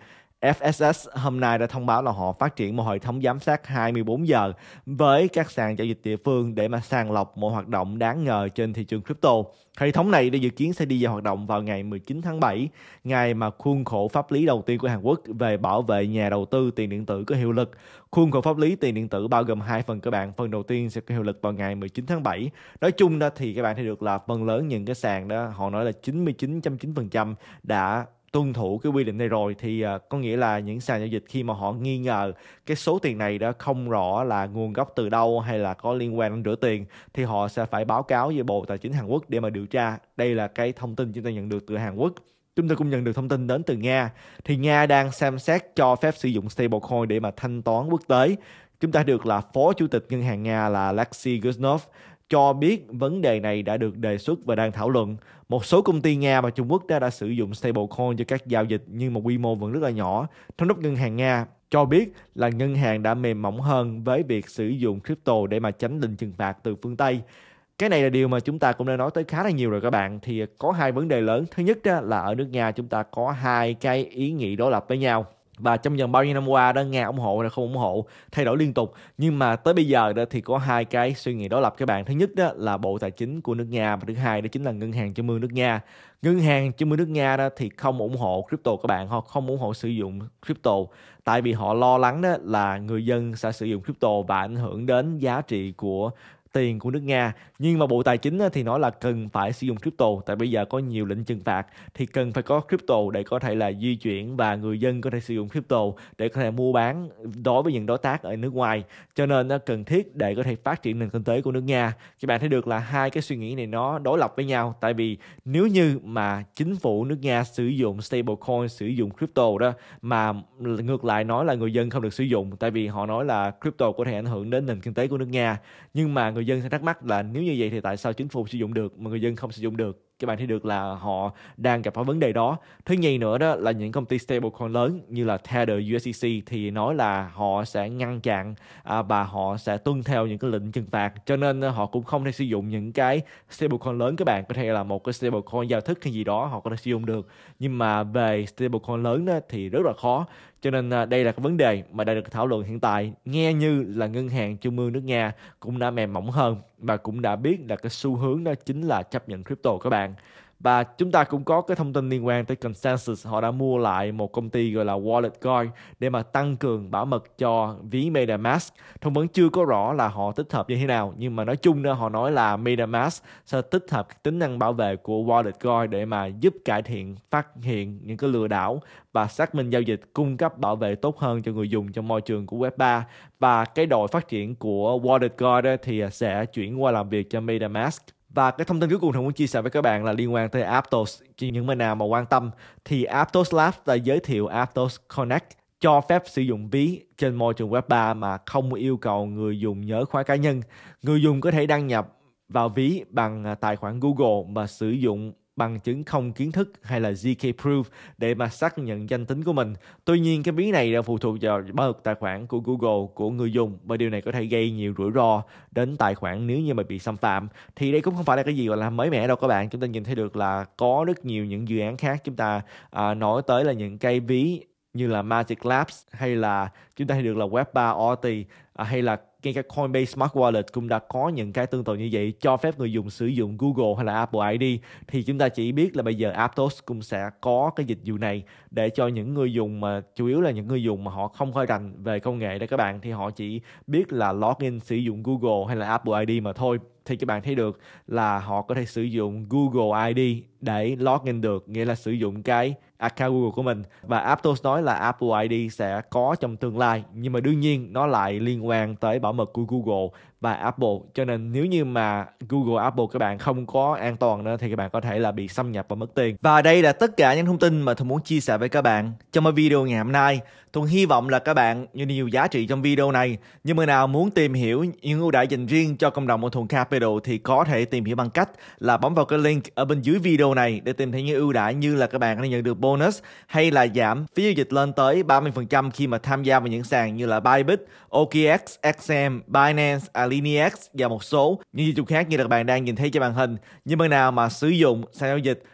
FSS hôm nay đã thông báo là họ phát triển một hệ thống giám sát 24 giờ với các sàn giao dịch địa phương để mà sàng lọc mọi hoạt động đáng ngờ trên thị trường crypto. Hệ thống này được dự kiến sẽ đi vào hoạt động vào ngày 19 tháng 7, ngày mà khuôn khổ pháp lý đầu tiên của Hàn Quốc về bảo vệ nhà đầu tư tiền điện tử có hiệu lực. Khuôn khổ pháp lý tiền điện tử bao gồm hai phần các bạn. Phần đầu tiên sẽ có hiệu lực vào ngày 19 tháng 7. Nói chung đó thì các bạn thấy được là phần lớn những cái sàn đó họ nói là 99.9% đã tuân thủ cái quy định này rồi thì uh, có nghĩa là những sàn giao dịch khi mà họ nghi ngờ cái số tiền này đã không rõ là nguồn gốc từ đâu hay là có liên quan đến rửa tiền thì họ sẽ phải báo cáo với Bộ Tài chính Hàn Quốc để mà điều tra. Đây là cái thông tin chúng ta nhận được từ Hàn Quốc. Chúng ta cũng nhận được thông tin đến từ Nga. Thì Nga đang xem xét cho phép sử dụng stablecoin để mà thanh toán quốc tế. Chúng ta được là Phó Chủ tịch Ngân hàng Nga là Alexei Guznov cho biết vấn đề này đã được đề xuất và đang thảo luận. Một số công ty Nga và Trung Quốc đã, đã sử dụng stablecoin cho các giao dịch nhưng một quy mô vẫn rất là nhỏ. Thống đốc ngân hàng Nga cho biết là ngân hàng đã mềm mỏng hơn với việc sử dụng crypto để mà tránh lệnh trừng phạt từ phương Tây. Cái này là điều mà chúng ta cũng đã nói tới khá là nhiều rồi các bạn. Thì có hai vấn đề lớn. Thứ nhất là ở nước Nga chúng ta có hai cái ý nghĩ đối lập với nhau và trong vòng bao nhiêu năm qua đó nga ủng hộ là không ủng hộ thay đổi liên tục nhưng mà tới bây giờ đó thì có hai cái suy nghĩ đối lập các bạn thứ nhất đó là bộ tài chính của nước nga và thứ hai đó chính là ngân hàng trung ương nước nga ngân hàng trung ương nước nga đó thì không ủng hộ crypto các bạn họ không ủng hộ sử dụng crypto tại vì họ lo lắng đó là người dân sẽ sử dụng crypto và ảnh hưởng đến giá trị của tiền của nước Nga nhưng mà Bộ Tài chính ờ, thì nói là cần phải sử dụng crypto tại bây giờ có nhiều lệnh trừng phạt thì cần phải có crypto để có thể là di chuyển và người dân có thể sử dụng crypto để có thể mua bán đối với những đối tác ở nước ngoài cho nên nó ờ, cần thiết để có thể phát triển nền kinh tế của nước Nga các bạn thấy được là hai cái suy nghĩ này nó đối lập với nhau tại vì nếu như mà chính phủ nước Nga sử dụng stablecoin sử dụng crypto đó mà ngược lại nói là người dân không được sử dụng tại vì họ nói là crypto có thể ảnh hưởng đến nền kinh tế của nước Nga nhưng mà người người dân sẽ thắc mắc là nếu như vậy thì tại sao chính phủ sử dụng được mà người dân không sử dụng được các bạn thấy được là họ đang gặp phải vấn đề đó thứ nhì nữa đó là những công ty stablecoin lớn như là Tether USDC thì nói là họ sẽ ngăn chặn à, và họ sẽ tuân theo những cái lệnh trừng phạt cho nên ờ, họ cũng không thể sử dụng những cái stablecoin lớn các bạn có thể là một cái stablecoin giao thức hay gì đó họ có thể sử dụng được nhưng mà về stablecoin lớn đó, thì rất là khó cho nên ờ, đây là cái vấn đề mà đang được thảo luận hiện tại nghe như là ngân hàng trung ương nước Nga cũng đã mềm mỏng hơn bà cũng đã biết là cái xu hướng đó chính là chấp nhận crypto các bạn và chúng ta cũng có cái thông tin liên quan tới consensus họ đã mua lại một công ty gọi là wallet coin để mà tăng cường bảo mật cho ví metamask thông vẫn chưa có rõ là họ tích hợp như thế nào nhưng mà nói chung đó họ nói là metamask sẽ tích hợp tính năng bảo vệ của wallet coin để mà giúp cải thiện phát hiện những cái lừa đảo và xác minh giao dịch cung cấp bảo vệ tốt hơn cho người dùng trong môi trường của web 3 và cái đội phát triển của wallet coin thì sẽ chuyển qua làm việc cho metamask và cái thông tin cuối cùng thằng muốn chia sẻ với các bạn là liên quan tới Aptos cho những bạn nào mà quan tâm thì Aptos Labs đã giới thiệu Aptos Connect cho phép sử dụng ví trên môi trường web 3 mà không yêu cầu người dùng nhớ khóa cá nhân. Người dùng có thể đăng nhập vào ví bằng tài khoản Google và sử dụng bằng chứng không kiến thức hay là ZK Proof để mà xác nhận danh tính của mình. Tuy nhiên cái biến này đã phụ thuộc vào mật tài khoản của Google của người dùng và điều này có thể gây nhiều rủi ro đến tài khoản nếu như mà bị xâm phạm. Thì đây cũng không phải là cái gì gọi là mới mẻ đâu các bạn. Chúng ta nhìn thấy được là có rất nhiều những dự án khác chúng ta à, nói tới là những cái ví như là Magic Labs hay là chúng ta thấy được là Web3 OT À, hay là ngay cả Coinbase Smart Wallet cũng đã có những cái tương tự như vậy cho phép người dùng sử dụng Google hay là Apple ID thì chúng ta chỉ biết là bây giờ Aptos cũng sẽ có cái dịch vụ này để cho những người dùng mà chủ yếu là những người dùng mà họ không hơi rành về công nghệ đó các bạn thì họ chỉ biết là login sử dụng Google hay là Apple ID mà thôi thì các bạn thấy được là họ có thể sử dụng Google ID để login được nghĩa là sử dụng cái account Google của mình và App nói là Apple ID sẽ có trong tương lai nhưng mà đương nhiên nó lại liên quan tới bảo mật của Google và Apple cho nên nếu như mà Google Apple các bạn không có an toàn nữa thì các bạn có thể là bị xâm nhập và mất tiền và đây là tất cả những thông tin mà tôi muốn chia sẻ với các bạn trong video ngày hôm nay Thuận hy vọng là các bạn như nhiều giá trị trong video này. Nhưng người nào muốn tìm hiểu những ưu đãi dành riêng cho cộng đồng của Thuận Capital thì có thể tìm hiểu bằng cách là bấm vào cái link ở bên dưới video này để tìm thấy những ưu đãi như là các bạn có nhận được bonus hay là giảm phí giao dịch lên tới 30% khi mà tham gia vào những sàn như là Bybit, OKX, XM, Binance, Alinex và một số những dịch vụ khác như là các bạn đang nhìn thấy trên màn hình. Nhưng người nào mà sử dụng sàn giao dịch